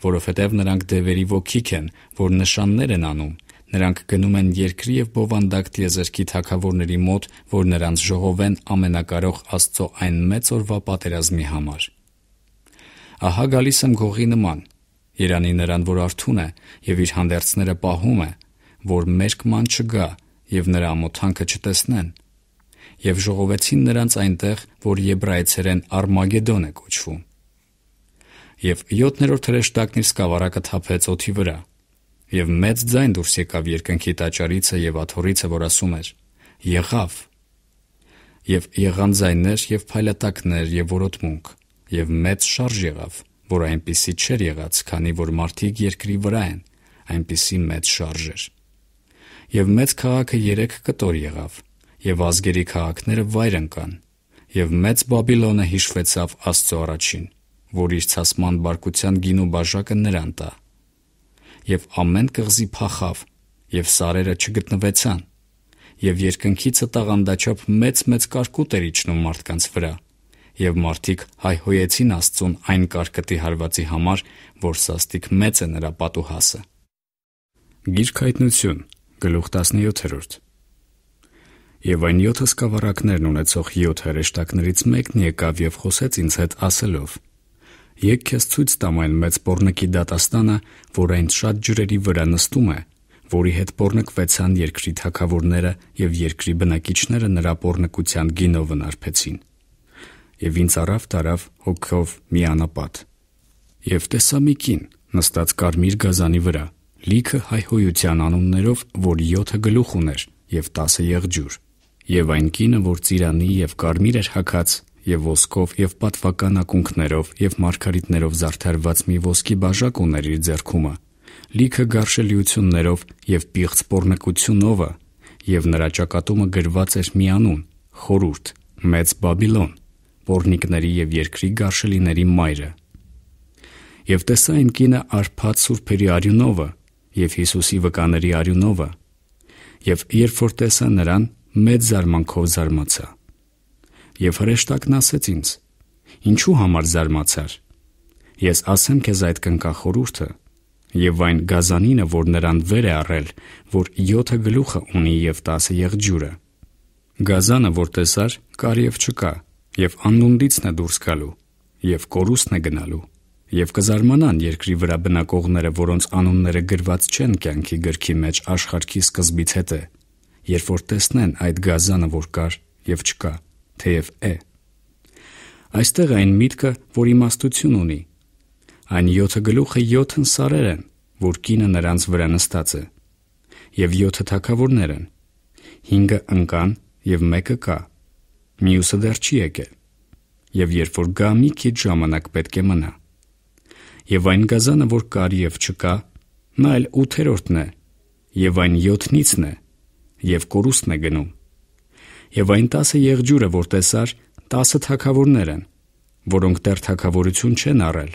որովհետև նրանք դևերի ոգիք են, որ նշաններ են անում։ Նրանք գնում են երկրի եւ բովանդակ տիեզերքի թակավորների մոտ, որ նրանց ժողովեն ամենակարող Աստծո այն մեծ օրվա պատերազմի համար։ Ահա գալիս եմ գողի նման։ Երանի նրան, որ արթուն է եւ իր հանդերձները պահում է, որ մերկման չգա եւ նրա ամոթանքը չտեսնեն։ Եվ ժողովեցին նրանց այնտեղ, որ եբրայեցերեն Արմագեդոն է կոչվում եւ 7-րդ հրեշտակն իր սկավառակը թափեց օթի վրա։ Եվ մեծ ձայն դուրս եկավ երկնքի տաճարիցը եւ աթոռիցը, որ ասում էր. «Եղավ»։ Եվ եղան ձայներ եւ փայլատակներ եւ որոտմունք, եւ մեծ շարժ եղավ, որ այնպիսի չեր եղած, քանի որ մարդիկ երկրի վրա են, այնպիսի մեծ շարժ էր։ Եվ մեծ քաղաքը 3 կտոր եղավ, եւ ազգերի քաղաքները վայր ընկան, եւ մեծ Բաբիլոնը հիշվեցավ Աստծո առաջին որ իր ցասման բարկության գինու բաժակը նրան տա։ Եվ ամեն կղզի փախավ, եւ սարերը չգտնվեցան, եւ երկնքիցը տաղանդաչափ մեծ-մեծ կարկուտ էր իջնում մարդկանց վրա, եւ մարդիկ հայհոյեցին Աստծուն այն կարկտի հարվածի համար, որ սաստիկ մեծ է նրա պատուհասը։ Գիրք հայտնություն, գլուխ 17-րդ։ Եվ այն 7 սկավառակներն ունեցող 7 հրեշտակներից մեկն եկավ եւ խոսեց ինձ հետ ասելով. Եկ քեզ ցույց տամ այն մեծ բորնկի դատաստանը, որ այն շատ ջրերի վրա նստում է, որի հետ բորնկվեցան երկրի թակավորները եւ երկրի բնակիչները նրա բորնկության գինովն արփեցին։ Եվ ինձ առավ տարավ հոգով մի անապատ։ Եվ տեսա մի կին նստած կարմիր գազանի վրա, լիքը հայհոյության անուններով, որ 7 գլուխ ուներ եւ 10 եղջյուր։ Եվ այն կինը, որ ծիրանի եւ կարմիր էր հակած, եւ ոսկով եւ պատվական ակունքներով եւ մարգարիտներով զարդարված մի ոսկի բաժակ ուներ իր ձեռքումը։ Լիքը գարշելիություններով եւ պիղծ pornկությունով եւ նրա ճակատումը գրված էր մի անուն՝ խորուրդ, մեծ Բաբիլոն, pornիկների եւ երկրի գարշելիների մայրը։ Եվ տեսա իմ կինը արփած սուրբերի արյունովը եւ Հիսուսի վկաների արյունովը։ Եվ երբ որ տեսա նրան, մեծ զարմանքով զարմացա։ զարմանք Եվ հրեշտակն ասեց ինձ. Ինչու համար զարմացար։ Ես ասեմ քեզ այդ կնկախորուրդը եւ այն գազանինը, որ նրան վեր է առել, որ 7 գլուխը ունի եւ 10 եղջյուրը։ Գազանը, որ տեսար, կար եւ չկա, եւ աննունդիցն է դուրս գալու, եւ կորուստն է գնալու, եւ կզարմանան երկրի վրա բնակողները, որոնց անունները գրված չեն կյանքի գրքի մեջ աշխարհքի սկզբից հետե, երբ որ տեսնեն այդ գազանը, որ կար եւ չկա թեև է։ Այստեղ այն միտքը, որ իմաստություն ունի։ Այն 7 գլուխը 7-ն սարեր են, որ կինը նրանց վրա նստած է։ Եվ 7 թակավորներ են։ 5-ը ընկան եւ 1-ը կա։ Մյուսը դեռ չի եկել։ Եվ երբ որ գա մի քիչ ժամանակ պետք է մնա։ Եվ այն գազանը, որ կար եւ չկա, նա այլ 8-րդն է, եւ այն 7-նիցն է, եւ կորուստն է գնում եւ այն 10 եղջյուրը, որ տեսար, 10 թակավորներ են, որոնք դեռ թակավորություն չեն առել,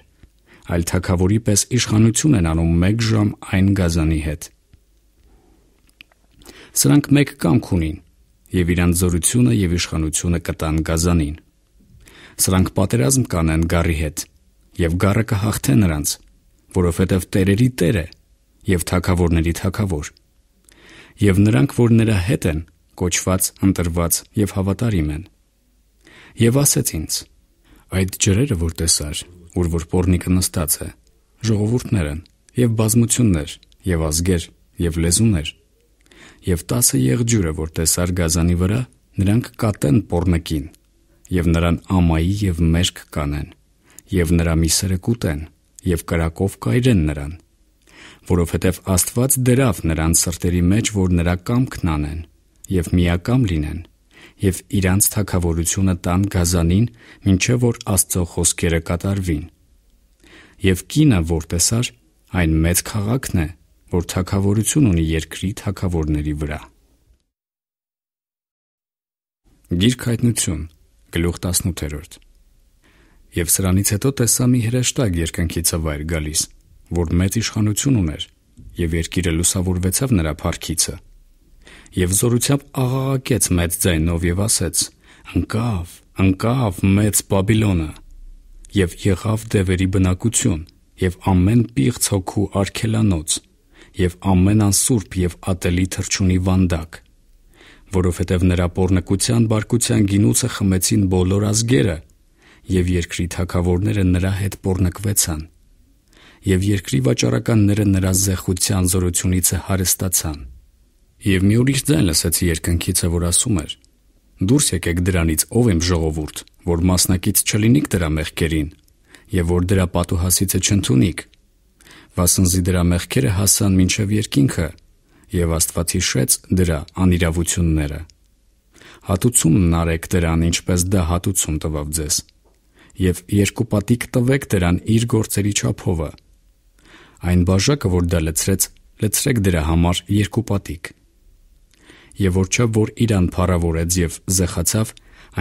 այլ թակավորի պես իշխանություն են անում մեկ ժամ այն գազանի հետ։ Սրանք մեկ կամք ունին եւ իրանց զորությունը եւ իշխանությունը կտան գազանին։ Սրանք պատերազմ կանեն գարի հետ եւ գարը կհաղթե նրանց, որովհետեւ տերերի տեր է եւ թակավորների թակավոր։ Եվ նրանք, որ նրա հետ են, կոչված, ընտրված եւ հավատարիմ են։ Եվ ասեց ինձ. Այդ ջրերը որ տեսար, որ որ Պորնիկը նստած է, ժողովուրդներ են եւ բազմություններ եւ ազգեր եւ լեզուներ։ Եվ 10 եղջյուրը որ տեսար գազանի վրա, նրանք կատեն Պորնիկին եւ նրան ամայի եւ մերկ կանեն եւ նրա միսերը կուտեն եւ կրակով կայրեն նրան որովհետև Աստված դրավ նրան սրտերի մեջ, որ նրա կամքն անեն, եւ միակամ լինեն եւ իրանց թակավորությունը տան գազանին, ինչեւ որ Աստծո խոսքերը կատարվին։ Եվ կինը որտեսար այն մեծ քաղաքն է, որ թակավորություն ունի երկրի թակավորների վրա։ Գիրք հայտնություն գլուխ 18-րդ Եվ սրանից հետո տեսա մի հրեշտակ երկնքի ծավայր գալիս, որ մեծ իշխանություն ուներ, եւ երկիրը լուսավորվեցավ նրա փառքիցը եւ զորությամբ աղաղակեց մեծ ձայնով եւ ասեց. «Ընկավ, ընկավ մեծ Բաբիլոնը» եւ եղավ դևերի բնակություն եւ ամեն պիղծ հոգու արքելանոց եւ ամեն անսուրբ եւ ատելի թրջունի վանդակ որովհետև նրա pornկության բարկության գինուցը խմեցին բոլոր ազգերը եւ երկրի թակավորները նրա հետ pornկվեցան եւ երկրի վաճառականները նրա զեղության զորությունիցը հարստացան եւ մի ուրիշ ձայն լսեցի երկնքիցը, որ ասում էր. Դուրս եկեք դրանից, ով եմ ժողովուրդ, որ մասնակից չլինիք դրա մեղքերին եւ որ դրա պատուհասիցը չընդունիք։ Վասնզի դրա մեղքերը հասան մինչև երկինքը եւ Աստվածի շեց դրա անիրավությունները։ Հատուցումն արեք դրան, ինչպես դա հատուցում տվավ ձեզ։ Եվ երկու պատիկ տվեք դրան իր գործերի չափովը։ Այն բաժակը, որ դա լցրեց, լցրեք դրա համար երկու պատիկ եւ որ չափ որ իրան փառավորեց եւ զեղացավ,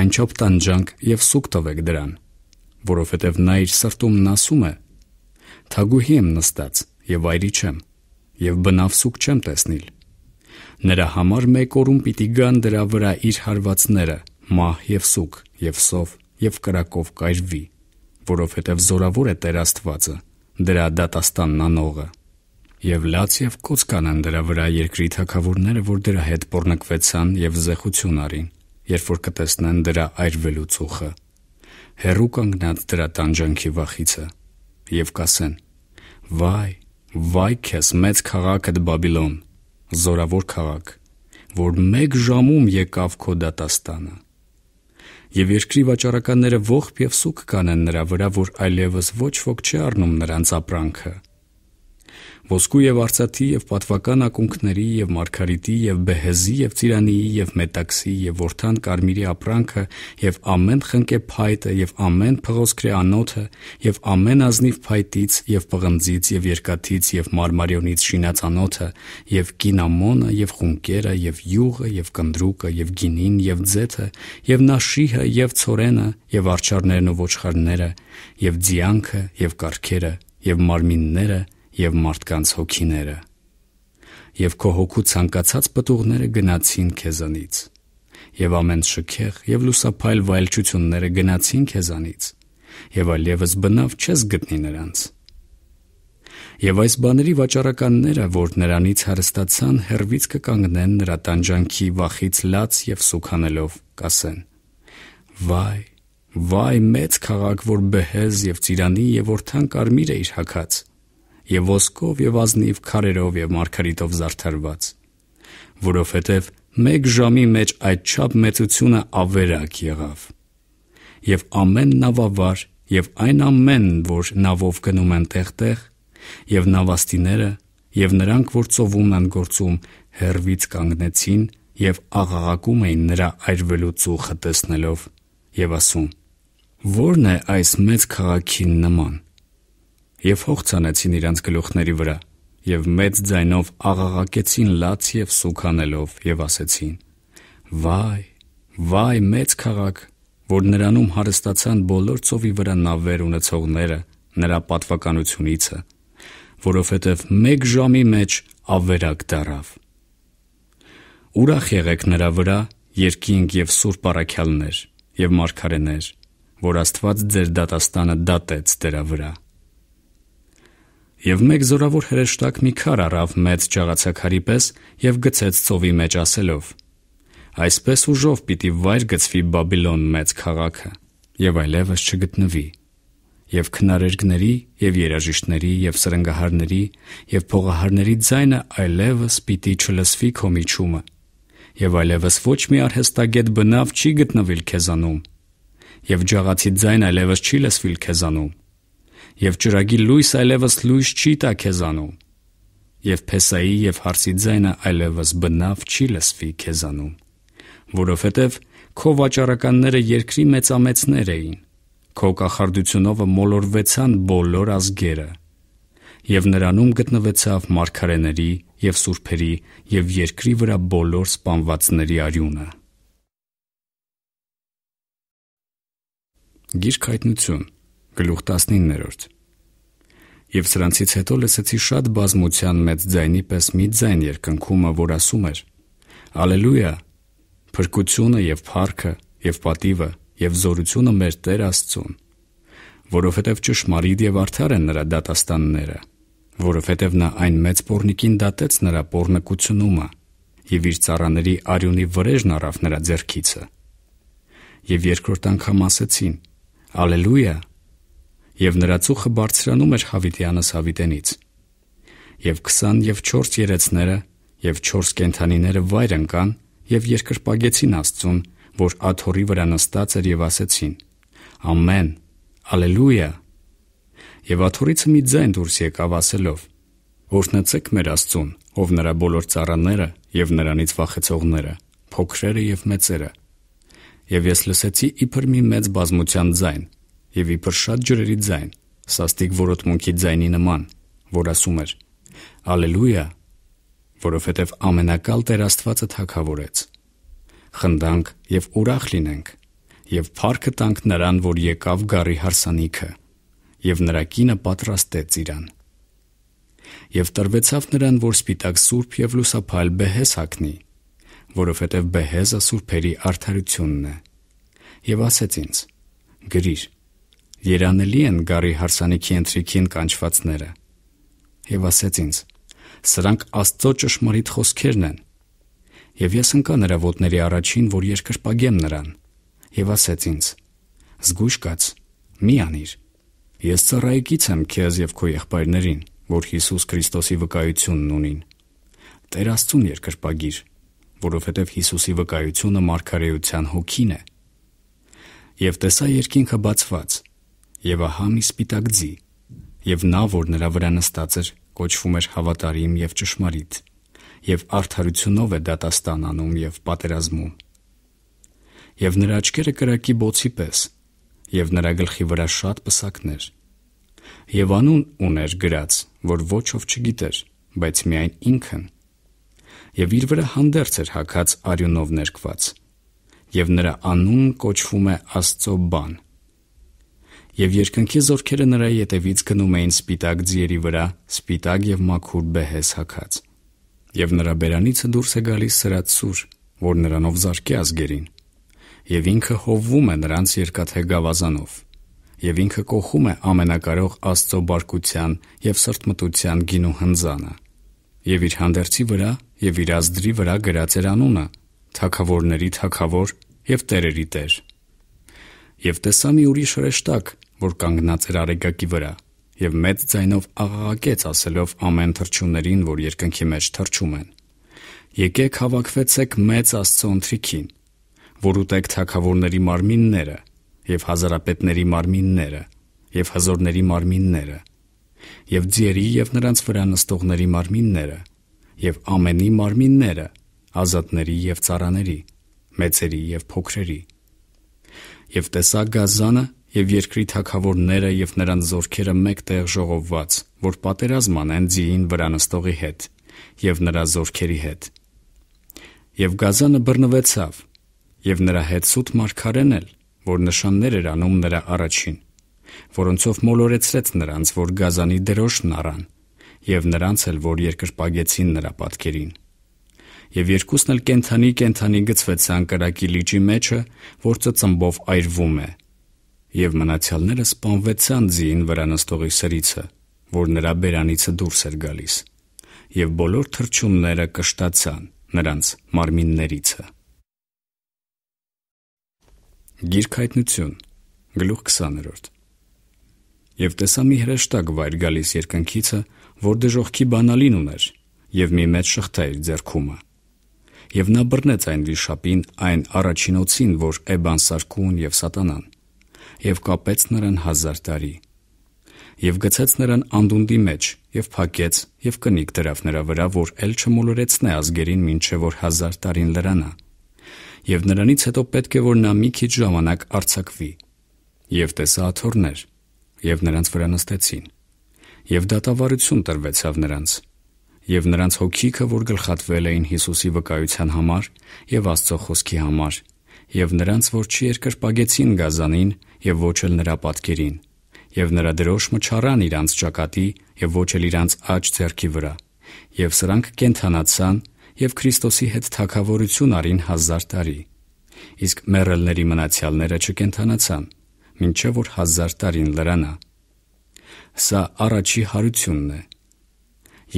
այնչափ տանջանք եւ սուկ տվեք դրան, որովհետեւ նա իր սրտումն ասում է. Թագուհի եմ նստած եւ այրի չեմ եւ բնավ սուկ չեմ տեսնիլ։ Նրա համար մեկ օրում պիտի գան դրա վրա իր հարվածները՝ մահ եւ սուկ եւ սով եւ կրակով կայրվի, որովհետեւ զորավոր է Տեր Աստվածը, դրա դատաստանն անողը եւ լաց եւ կոծկան են դրա վրա երկրի թակավորները, որ դրա հետ բռնկվեցան եւ զեղություն արին, երբ որ կտեսնեն դրա այրվելու ծուխը։ Հերու կանգնած դրա տանջանքի վախիցը եւ կասեն. Վայ, վայ քեզ մեծ քաղաքդ Բաբիլոն, զորավոր քաղաք, որ մեկ ժամում եկավ քո դատաստանը։ Եվ երկրի վաճառականները ողբ եւ սուկ կանեն նրա վրա, որ այլևս ոչ ոք չի առնում նրանց ապրանքը ոսկու եւ արծաթի եւ պատվական ակունքների եւ մարգարիտի եւ բեհեզի եւ ծիրանիի եւ մետաքսի եւ որթան կարմիրի ապրանքը եւ ամեն խնկե փայտը եւ ամեն փղոսկրե անոթը եւ ամեն ազնիվ փայտից եւ պղնձից եւ երկաթից եւ մարմարիոնից շինած անոթը եւ կինամոնը եւ խունկերը եւ յուղը եւ կնդրուկը եւ գինին եւ ձեթը եւ նաշիհը եւ ցորենը եւ արչարներն ու ոչխարները եւ ձիանքը եւ կարքերը եւ մարմինները եւ մարդկանց հոգիները։ Եվ քո հոգու ցանկացած պտուղները գնացին քեզանից։ Եվ ամեն շքեղ եւ լուսափայլ վայելչությունները գնացին քեզանից։ Եվ այլևս բնավ չես գտնի նրանց։ Եվ այս բաների վաճառականները, որ նրանից հարստացան, հերվից կկանգնեն նրա տանջանքի վախից լաց եւ սուքանելով կասեն. Վայ, վայ մեծ քաղաք, որ բեհեզ եւ ծիրանի եւ օրթան կարմիր է իր հակած եւ ոսկով եւ ազնիվ քարերով եւ մարգարիտով զարդարված, որովհետեւ մեկ ժամի մեջ այդ չափ մեծությունը ավերակ եղավ։ Եվ ամեն նավավար եւ այն ամեն, որ նավով գնում են տեղտեղ, եւ նավաստիները եւ նրանք, որ ծովում են գործում, հերվից կանգնեցին եւ աղաղակում էին նրա այրվելու ծուխը տեսնելով եւ ասում. Ո՞րն է այս մեծ քաղաքին նման եւ հող ցանեցին իրանց գլուխների վրա եւ մեծ ձայնով աղաղակեցին լաց եւ սուքանելով եւ ասեցին. Վայ, վայ մեծ քաղաք, որ նրանում հարստացան բոլոր ծովի վրա նավեր ունեցողները նրա պատվականությունիցը, որովհետև մեկ ժամի մեջ ավերակ դարավ։ Ուրախ եղեք նրա վրա երկինք եւ սուրբ առաքյալներ եւ մարգարեներ, որ Աստված ձեր դատաստանը դատեց դրա վրա։ Եվ մեկ զորավոր հրեշտակ մի քար առավ մեծ ճաղացակարի պես եւ գցեց ծովի մեջ ասելով. Այսպես ուժով պիտի վայր գծվի Բաբիլոն մեծ քաղաքը եւ այլևս չգտնվի։ Եվ քնարերգների եւ երաժիշտների եւ սրնգահարների եւ փողահարների ձայնը այլևս պիտի չլսվի քո միջումը։ Եվ այլևս ոչ մի արհեստագետ բնավ չի գտնվել քեզանում։ Եվ ջաղացի ձայն այլևս չի լսվիլ քեզանում եւ ճրագի լույս այլևս լույս չի տա քեզանու եւ փեսայի եւ հարսի ձայնը այլևս բնավ չի լսվի քեզանու որովհետեւ քո վաճառականները երկրի մեծամեծներ էին քո կախարդությունով մոլորվեցան բոլոր ազգերը եւ նրանում գտնվեցավ մարգարեների եւ սուրբերի եւ երկրի վրա բոլոր սպանվածների արյունը Գիրք հայտնություն գլուխ 19-րդ։ Եվ սրանցից հետո լսեցի շատ բազմության մեծ ձայնի պես մի ձայն երկնքումը, որ ասում էր. Ալելույա! Փրկությունը եւ փառքը եւ պատիվը եւ զորությունը մեր Տեր Աստծուն, որովհետեւ ճշմարիտ եւ արդար են նրա դատաստանները, որովհետեւ նա այն մեծ pornikin դատեց նրա pornկությունումը եւ իր цаրաների արյունի վրեժն առավ նրա ձեռքիցը։ Եվ երկրորդ անգամ ասեցին. Ալելույա! եւ նրա ծուխը բարձրանում էր Հավիտյանս Հավիտենից։ Եվ 20 եւ 4 երեցները եւ 4 կենթանիները վայր ընկան եւ երկրպագեցին Աստծուն, որ աթորի վրա նստած էր եւ ասեցին. Ամեն, Ալելույա։ Եվ աթորիցը մի ձայն դուրս եկավ ասելով. Օրհնացեք մեր Աստծուն, ով նրա բոլոր ծառաները եւ նրանից վախեցողները, փոքրերը եւ մեծերը։ Եվ ես լսեցի իբր մի մեծ բազմության ձայն, եւ իբր շատ ջրերի ձայն, սաստիկ որոտմունքի ձայնի նման, որ ասում էր. Ալելույա, որովհետև ամենակալ Տեր Աստվածը թակավորեց։ Խնդանք եւ ուրախ լինենք եւ փառքը տանք նրան, որ եկավ Գարի հարսանիքը եւ նրա կինը պատրաստեց իրան։ Եվ տրվեցավ նրան, որ սպիտակ սուրբ եւ լուսափալ բեհես հակնի, որովհետև բեհեզը սուրբերի արդարությունն է։ Եվ ասեց ինձ. Գրիր Երանելի են Գարի հարսանիքի ընթրիքին կանչվածները։ Եվ ասեց ինձ. Սրանք Աստծո ճշմարիտ խոսքերն են։ Եվ ես ընկա նրա ոտների առաջին, որ երկրպագեմ նրան։ Եվ ասեց ինձ. Զգույշ կաց, մի անիր։ Ես ծառայեկից եմ քեզ եւ քո եղբայրներին, որ Հիսուս Քրիստոսի վկայությունն ունին։ Տեր Աստուն երկրպագիր, որովհետև Հիսուսի վկայությունը մարգարեության հոգին է։ Եվ տեսա երկինքը բացված, եւ ահա մի սպիտակ ձի, եւ նա, որ նրա վրա նստած էր, կոչվում էր հավատարիմ եւ ճշմարիտ, եւ արդարությունով է դատաստան անում եւ պատերազմում։ Եվ նրա աչքերը կրակի բոցի պես, եւ նրա գլխի վրա շատ պսակներ։ Եվ անուն ուներ գրած, որ ոչ ով չգիտեր, բայց միայն ինքն։ Եվ իր վրա հանդերձ էր հակած արյունով ներկված։ Եվ նրա անուն կոչվում է Աստծո բան, եւ երկնքի զորքերը նրա ետևից գնում էին սպիտակ ձիերի վրա, սպիտակ եւ մաքուր բեհես հակած։ Եվ նրա բերանիցը դուրս է գալիս սրած սուր, որ նրանով զարկի ազգերին։ Եվ ինքը հովվում է նրանց երկաթե գավազանով։ Եվ ինքը կողում է ամենակարող Աստծո բարկության եւ սրտմտության գինու հնձանը։ Եվ իր հանդերձի վրա եւ իր ազդրի վրա գրած էր անունը՝ Թագավորների Թագավոր եւ Տերերի Տեր։ Եվ տեսա մի ուրիշ հրեշտակ, որ կանգնած էր արեգակի վրա, եւ մեծ ձայնով աղաղակեց ասելով ամեն թրջուններին, որ երկնքի մեջ թրջում են. Եկեք հավաքվեցեք մեծ Աստծո ընթրիքին, որ ուտեք թակավորների մարմինները եւ հազարապետների մարմինները եւ հզորների մարմինները եւ ձիերի եւ նրանց վրա նստողների մարմինները եւ ամենի մարմինները ազատների եւ цаրաների մեծերի եւ փոքրերի եւ տեսա գազանը եւ երկրի թակավորները եւ նրանց զորքերը մեկտեղ ժողովված, որ պատերազմ անեն ձիին վրա նստողի հետ եւ նրա զորքերի հետ։ Եվ գազանը բռնվեցավ, եւ նրա հետ սուտ մարգարեն էլ, որ նշաններ էր անում նրա առաջին, որոնցով մոլորեցրեց նրանց, որ գազանի դրոշն առան, եւ նրանց էլ, որ երկրպագեցին նրա պատկերին։ Եվ երկուսն էլ կենթանի կենթանի գծվեցան կրակի լիճի մեջը, որ ծծմբով այրվում է, եւ մնացյալները սպանվեցան ձիին վրա նստողի սրիցը, որ նրա բերանիցը դուրս էր գալիս, եւ բոլոր թրջունները կշտացան նրանց մարմիններիցը։ Գիրք հայտնություն գլուխ 20-րդ Եվ տեսա մի հրեշտակ վայր գալիս երկնքիցը, որ դժողքի բանալին ուներ, եւ մի մեծ շղթա իր ձեռքումը։ Եվ նա բռնեց այն վիշապին, այն առաջինոցին, որ Էբան Սարկուն եւ Սատանան եւ կապեց նրան հազար տարի։ Եվ գցեց նրան անդունդի մեջ եւ փակեց եւ կնիկ դրավ նրա վրա, որ ել չմոլորեցնե ազգերին մինչեւ որ հազար տարին լրանա։ Եվ նրանից հետո պետք է որ նա մի քիչ ժամանակ արցակվի։ Եվ տեսա աթոռներ, եւ նրանց վրա նստեցին։ Եվ դատավարություն տրվեցավ նրանց եւ նրանց հոգիքը, որ գլխատվել էին Հիսուսի վկայության համար եւ Աստծո խոսքի համար, եւ նրանց, որ չի երկրպագեցին գազանին եւ ոչ էլ նրա պատկերին, եւ նրա դրոշմը չառան իրանց ճակատի եւ ոչ էլ իրանց աջ ձեռքի վրա, եւ սրանք կենթանացան եւ Քրիստոսի հետ թակավորություն արին 1000 տարի։ Իսկ մեռելների մնացյալները չկենթանացան, ինչեւ որ 1000 տարին լրանա։ Սա առաջի հարությունն է։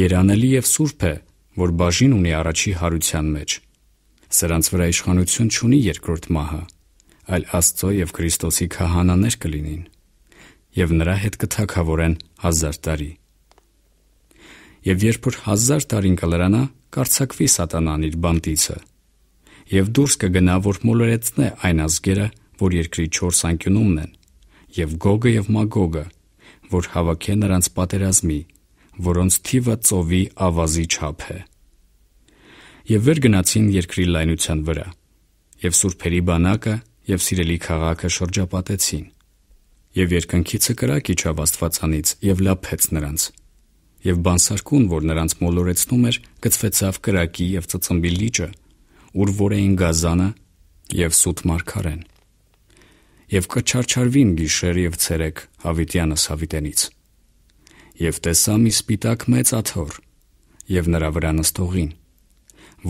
Երանելի եւ սուրբ է, որ բաժին ունի առաջի հարության մեջ։ Սրանց վրա իշխանություն չունի երկրորդ մահը այլ Աստծո եւ Քրիստոսի քահանաներ կլինին եւ նրա հետ կթակավորեն 1000 տարի։ Եվ երբ որ 1000 տարին կլրանա, կարցակվի սատանան իր բանտիցը եւ դուրս կգնա, որ մոլորեցնե այն ազգերը, որ երկրի 4 անկյունումն են, եւ Գոգը եւ Մագոգը, որ հավաքեն նրանց պատերազմի, որոնց թիվը ծովի ավազի չափ է։ Եվ վեր գնացին երկրի լայնության վրա։ Եվ սուրբերի բանակը եւ սիրելի քաղաքը շրջապատեցին։ Եվ երկնքիցը կրակ իջավ Աստվածանից եւ լափեց նրանց։ Եվ բանսարկուն, որ նրանց մոլորեցնում էր, գծվեցավ կրակի եւ ծծմբի լիճը, ուր որ էին գազանը եւ սուտ մարգարեն։ Եվ կչարչարվին գիշեր եւ ցերեկ հավիտյանս հավիտենից։ Եվ տեսա մի սպիտակ մեծ աթոռ եւ նրա վրա նստողին,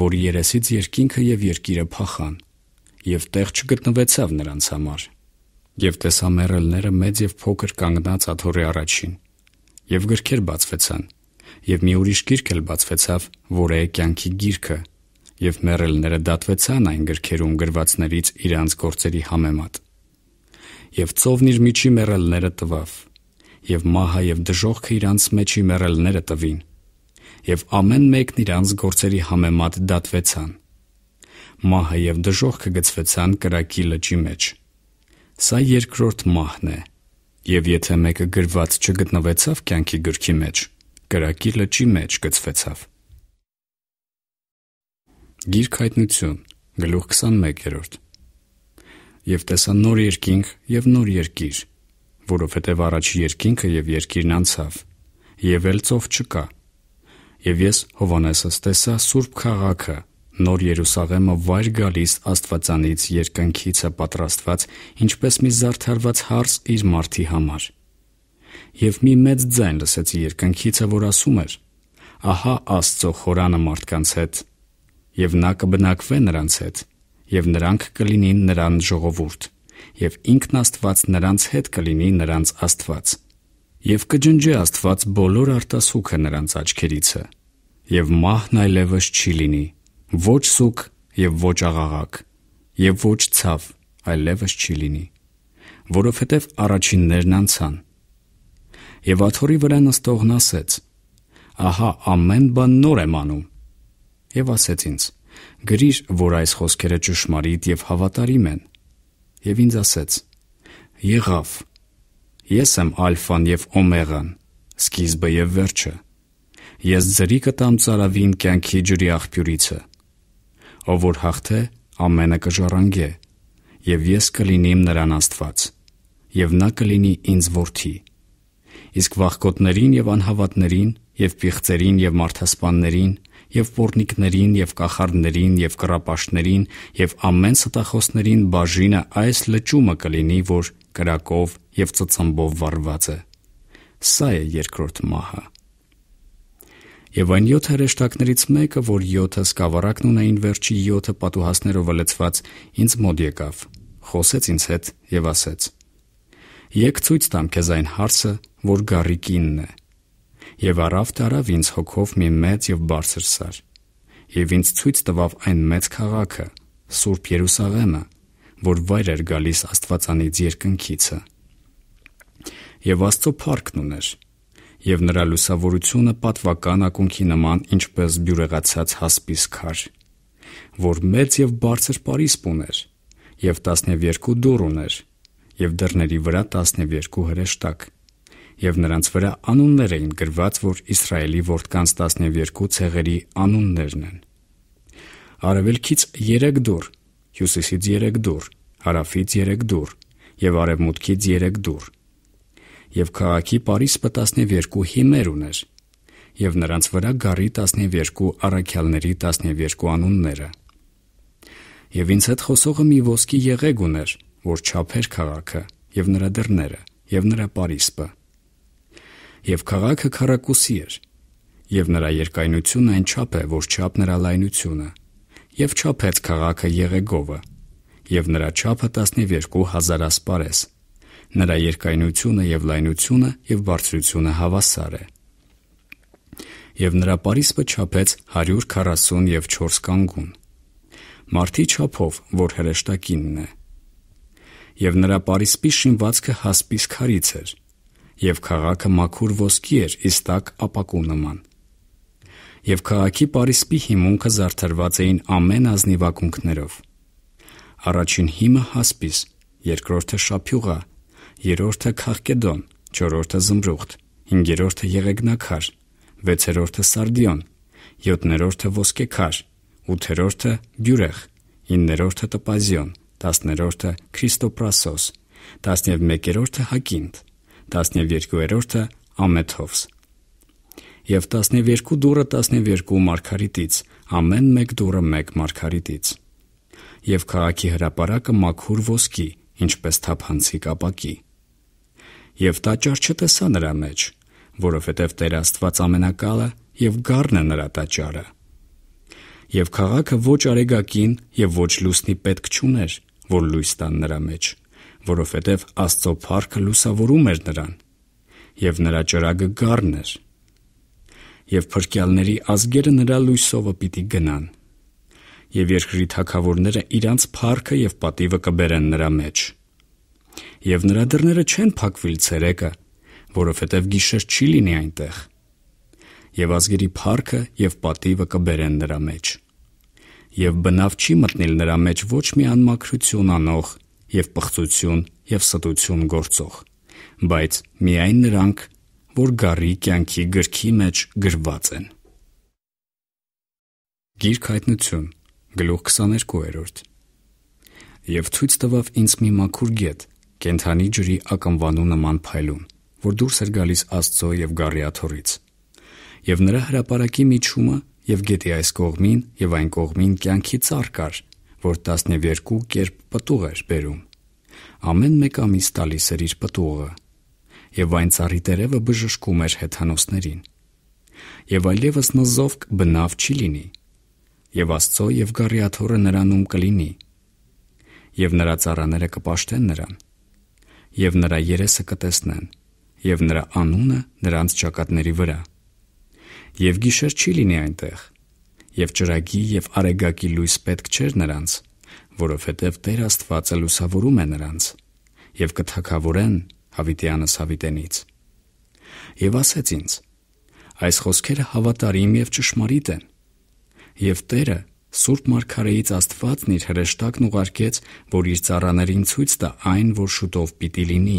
որ երեսից երկինքը եւ երկիրը փախան եւ տեղ չգտնվեցավ նրանց համար։ Եվ տեսա մեռելները մեծ եւ փոքր կանգնած աթորի առաջին։ Եվ գրքեր բացվեցան։ Եվ մի ուրիշ գիրք էլ բացվեցավ, որը է կյանքի գիրքը։ Եվ մեռելները դատվեցան այն գրքերում գրվածներից իրանց գործերի համեմատ։ Եվ ծովն իր միջի մեռելները տվավ։ Եվ մահը եւ դժողքը իրանց մեջի մեռելները տվին։ Եվ ամեն մեկն իրանց գործերի համեմատ դատվեցան մահը եւ դժողքը գծվեցան կրակի լճի մեջ։ Սա երկրորդ մահն է։ Եվ եթե մեկը գրված չգտնվեցավ կյանքի գրքի մեջ, կրակի լճի մեջ գծվեցավ։ Գիրք հայտնություն, գլուխ 21-րդ։ Եվ տեսան նոր երկինք եւ նոր երկիր, որովհետեւ առաջի երկինքը եւ երկիրն անցավ, եւ էլ ծով չկա։ Եվ ես Հովանեսս տեսա Սուրբ քաղաքը, Նոր Երուսաղեմը վայր գալիս Աստվածանից երկնքից է պատրաստված, ինչպես մի զարդարված հարս իր մարդի համար։ Եվ մի մեծ ձայն լսեցի երկնքիցը, որ ասում էր. Ահա Աստծո խորանը մարդկանց հետ, եւ նա կբնակվե նրանց հետ, եւ նրանք կլինին նրան ժողովուրդ, եւ ինքն Աստված նրանց հետ կլինի նրանց Աստված։ Եվ կջնջի Աստված բոլոր արտասուքը նրանց աչքերիցը, եւ մահն այլևս չի լինի Ոչ սուկ եւ ոչ աղաղակ եւ ոչ ցավ այլևս չի լինի, որովհետեւ առաջիններն անցան։ Եվ աթորի վրա նստողն ասեց. Ահա ամեն բան նոր եմ անում։ Եվ ասեց ինձ. Գրիր, որ այս խոսքերը ճշմարիտ եւ հավատարիմ են։ Եվ ինձ ասեց. Եղավ։ Ես եմ ալֆան եւ օմեգան, սկիզբը եւ վերջը։ Ես ձրի կտամ ցարավին կյանքի ջրի աղբյուրիցը ով որ հաղթե ամենը կժառանգե, եւ ես կլինիմ նրան Աստված, եւ նա կլինի ինձ որդի։ Իսկ վախկոտներին եւ անհավատներին եւ պիղծերին եւ մարդասպաններին եւ պորնիկներին եւ կախարդներին եւ կրապաշներին եւ ամեն ստախոսներին բաժինը այս լճումը կլինի, որ կրակով եւ ծծմբով վառված է։ Սա է երկրորդ մահը եւ այն 7 հրեշտակներից մեկը, որ 7-ը սկավառակն ունեին վերջի 7 պատուհասներով լցված, ինձ մոտ եկավ, խոսեց ինձ հետ եւ ասեց. Եկ ցույց տամ քեզ այն հարսը, որ գարի կինն է։ Եվ առավ տարավ ինձ հոգով մի մեծ եւ բարձր սար։ Եվ ինձ ցույց տվավ այն մեծ քաղաքը, Սուրբ Երուսաղեմը, որ վայր էր գալիս Աստվածանից երկնքիցը։ Եվ Աստծո փառքն ուներ եւ նրա լուսավորությունը պատվական ակունքի նման ինչպես բյուրեղացած հասպիս քար, որ մեծ եւ բարձր պարիսպ ուներ եւ 12 դուռ ուներ եւ դռների վրա 12 հրեշտակ եւ նրանց վրա անուններ էին գրված, որ Իսրայելի որդկանց 12 ցեղերի անուններն են։ Արևելքից 3 դուռ, հյուսիսից 3 դուռ, հարավից 3 դուռ եւ արևմուտքից 3 դուռ եւ քաղաքի Փարիսը 12 հիմեր ուներ եւ նրանց վրա գարի 12 առաքյալների 12 անունները։ Եվ ինձ հետ խոսողը մի ոսկի եղեգ ուներ, որ չափեր քաղաքը եւ նրա դռները եւ նրա Փարիսը։ Եվ քաղաքը քարակուսի էր եւ նրա երկայնությունը այն չափ է, որ չափ նրա լայնությունը, եւ չափեց քաղաքը Եղեգովը, եւ նրա չափը 12000 ասպարես։ Նրա երկայնությունը եւ լայնությունը եւ բարձրությունը հավասար է։ Եվ նրա Փարիսը չափեց 140 եւ 4 կանգուն։ Մարտի չափով, որ հրեշտակինն է։ Եվ նրա Փարիսի շինվածքը հասպիս քարից էր, եւ քաղաքը մաքուր ոսկի էր, իստակ ապակու նման եւ քաղաքի Փարիսի հիմունքը զարդարված էին ամեն ազնիվակունքներով։ Առաջին հիմը հասպիս, երկրորդը շափյուղա, երրորդը քաղկեդոն, չորրորդը զմրուխտ, հինգերորդը եղեգնակար, վեցերորդը սարդիոն, յոթերորդը ոսկեքար, ութերորդը բյուրեղ, իններորդը տպազիոն, տասներորդը քրիստոպրասոս, 11-րորդը հակինթ, 12-րորդը ամեթովս։ Եվ 12 դուռը 12 մարգարիտից, ամեն մեկ դուռը 1 մարգարիտից։ Եվ քաղաքի հրապարակը մաքուր ոսկի, ինչպես թափանցիկ ապակի եւ տաճար չտեսա նրա մեջ, որովհետեւ Տեր Աստված ամենակալը եւ գառն է նրա տաճարը։ Եվ քաղաքը ոչ արեգակին եւ ոչ լուսնի պետք չուներ, որ լույս տան նրա մեջ, որովհետեւ Աստծո փառքը լուսավորում էր նրան եւ նրա ճրագը գառն էր։ Եվ փրկյալների ազգերը նրա լույսովը պիտի գնան։ Եվ երկրի թակավորները իրանց փառքը եւ պատիվը կբերեն նրա մեջ եւ նրա դռները չեն փակվիլ ցերեկը, որովհետեւ գիշեր չի լինի այնտեղ։ Եվ ազգերի փառքը եւ պատիվը կբերեն նրա մեջ։ Եվ բնավ չի մտնել նրա մեջ ոչ մի անմակրություն անող եւ պղծություն եւ ստություն գործող, բայց միայն նրանք, որ գարի կյանքի գրքի մեջ գրված են։ Գիրք հայտնություն գլուխ 22-րդ Եվ ցույց տվավ ինձ մի մաքուր գետ, կենթանի ջրի ակնվանու նման փայլուն, որ դուրս էր գալիս Աստծո եւ Գառիաթորից։ Եվ նրա հրաապարակի միջումը եւ գետի այս կողմին եւ այն կողմին կյանքի ծառ կար, որ 12 կերպ պտուղ էր բերում։ Ամեն մեկ ամիս տալիս էր իր պտուղը, եւ այն ծառի տերևը բժշկում էր հեթանոսներին։ Եվ այլևս նզովք բնավ չի լինի։ Եվ Աստծո եւ Գառիաթորը նրանում կլինի։ Եվ նրա ծառաները կպաշտեն նրան եւ նրա երեսը կտեսնեն եւ նրա անունը նրանց ճակատների վրա։ Եվ գիշեր չի լինի այնտեղ։ Եվ ճրագի եւ արեգակի լույս պետք չէր նրանց, որովհետեւ Տեր Աստվածը լուսավորում է նրանց եւ կթակավորեն հավիտյանս հավիտենից։ Եվ ասեց ինձ. Այս խոսքերը հավատարիմ եւ ճշմարիտ են։ Եվ Տերը Սուրբ Մարգարեից Աստվածն իր հրեշտակն ուղարկեց, որ իր ծառաներին ցույց տա այն, որ շուտով պիտի լինի։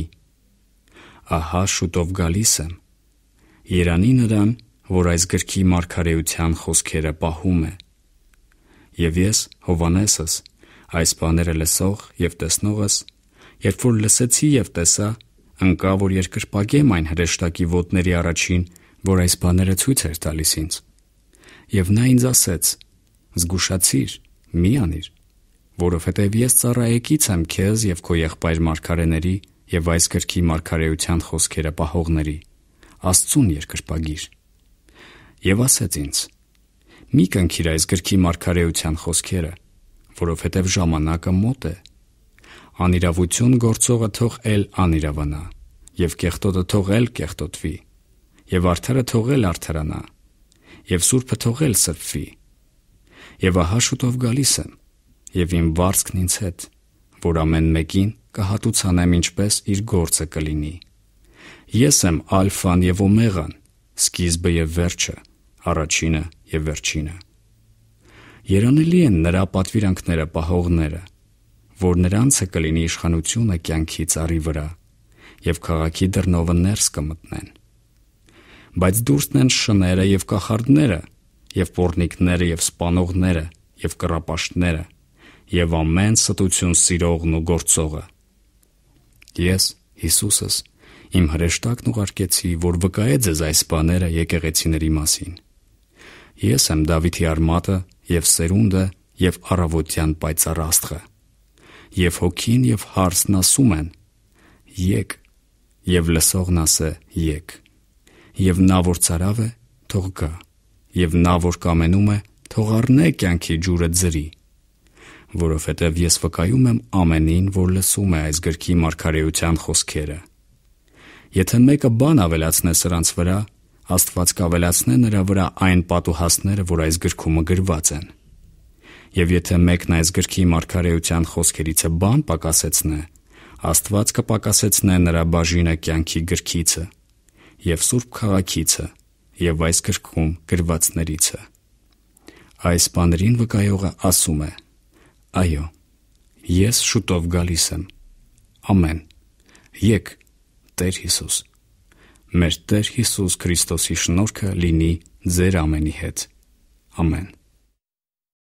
Ահա շուտով գալիս եմ։ Երանի նրան, որ այս գրքի մարգարեության խոսքերը պահում է։ Եվ ես, Հովանեսս, այս բաները լսող եւ տեսնողս, երբ որ լսեցի եւ տեսա, ընկա, որ երկրպագեմ այն հրեշտակի ոտների առաջին, որ այս բաները ցույց էր տալիս ինձ։ Եվ նա ինձ ասեց զգուշացիր, մի անիր, որովհետև ես ծառայեկից եմ քեզ եւ քո եղբայր մարգարեների եւ այս գրքի մարգարեության խոսքերը պահողների, Աստծուն երկրպագիր։ Եվ ասեց ինձ. Մի կնքիր այս գրքի մարգարեության խոսքերը, որովհետև ժամանակը մոտ է։ Անիրավություն գործողը թող ել անիրավանա, եւ կեղտոտը թող ել կեղտոտվի, եւ արդարը թողել արդարանա, եւ սուրբը թողել սրբվի, Եվ ահա շուտով գալիս եմ, եւ իմ վարձքն ինձ հետ, որ ամեն մեկին կհատուցանեմ ինչպես իր գործը կլինի։ Ես եմ ալֆան եւ օմեգան, սկիզբը եւ վերջը, առաջինը եւ վերջինը։ Երանելի են նրա պատվիրանքները պահողները, որ նրանց է կլինի իշխանությունը կյանքի цаրի վրա եւ քաղաքի դռնովը ներս կմտնեն։ Բայց դուրսն են շները եւ կախարդները, եւ pornikները եւ սպանողները եւ կռապաշտները եւ ամեն ստություն սիրողն ու գործողը։ Ես Հիսուսս իմ հրեշտակն ուղարկեցի, որ վկայե ձեզ այս բաները եկեղեցիների մասին։ Ես եմ Դավիթի արմատը եւ սերունդը եւ առավոտյան պայծառաստղը։ Եվ հոգին եւ հարսն ասում են. Եկ, եւ լսողն ասե. Եկ։ Եվ նա որ ցարավ է, թող գա եւ նա որ կամենում է, թող առնե կյանքի ջուրը ձրի, որովհետև ես վկայում եմ ամենին, որ լսում է այս գրքի մարգարեության խոսքերը։ Եթե մեկը բան ավելացնե սրանց վրա, Աստված կավելացնե նրա վրա այն պատուհասները, որ այս գրքումը գրված են։ Եվ եթե մեկն այս գրքի մարգարեության խոսքերից է բան պակասեցնե, Աստված կպակասեցնե նրա բաժինը կյանքի գրքիցը եւ սուրբ քաղաքիցը, եւ այս գրքում գրվածներից է։ Այս բաներին վկայողը ասում է. Այո, ես շուտով գալիս եմ։ Ամեն։ Եկ Տեր Հիսուս։ Մեր Տեր Հիսուս Քրիստոսի շնորհքը լինի ձեր ամենի հետ։ Ամեն։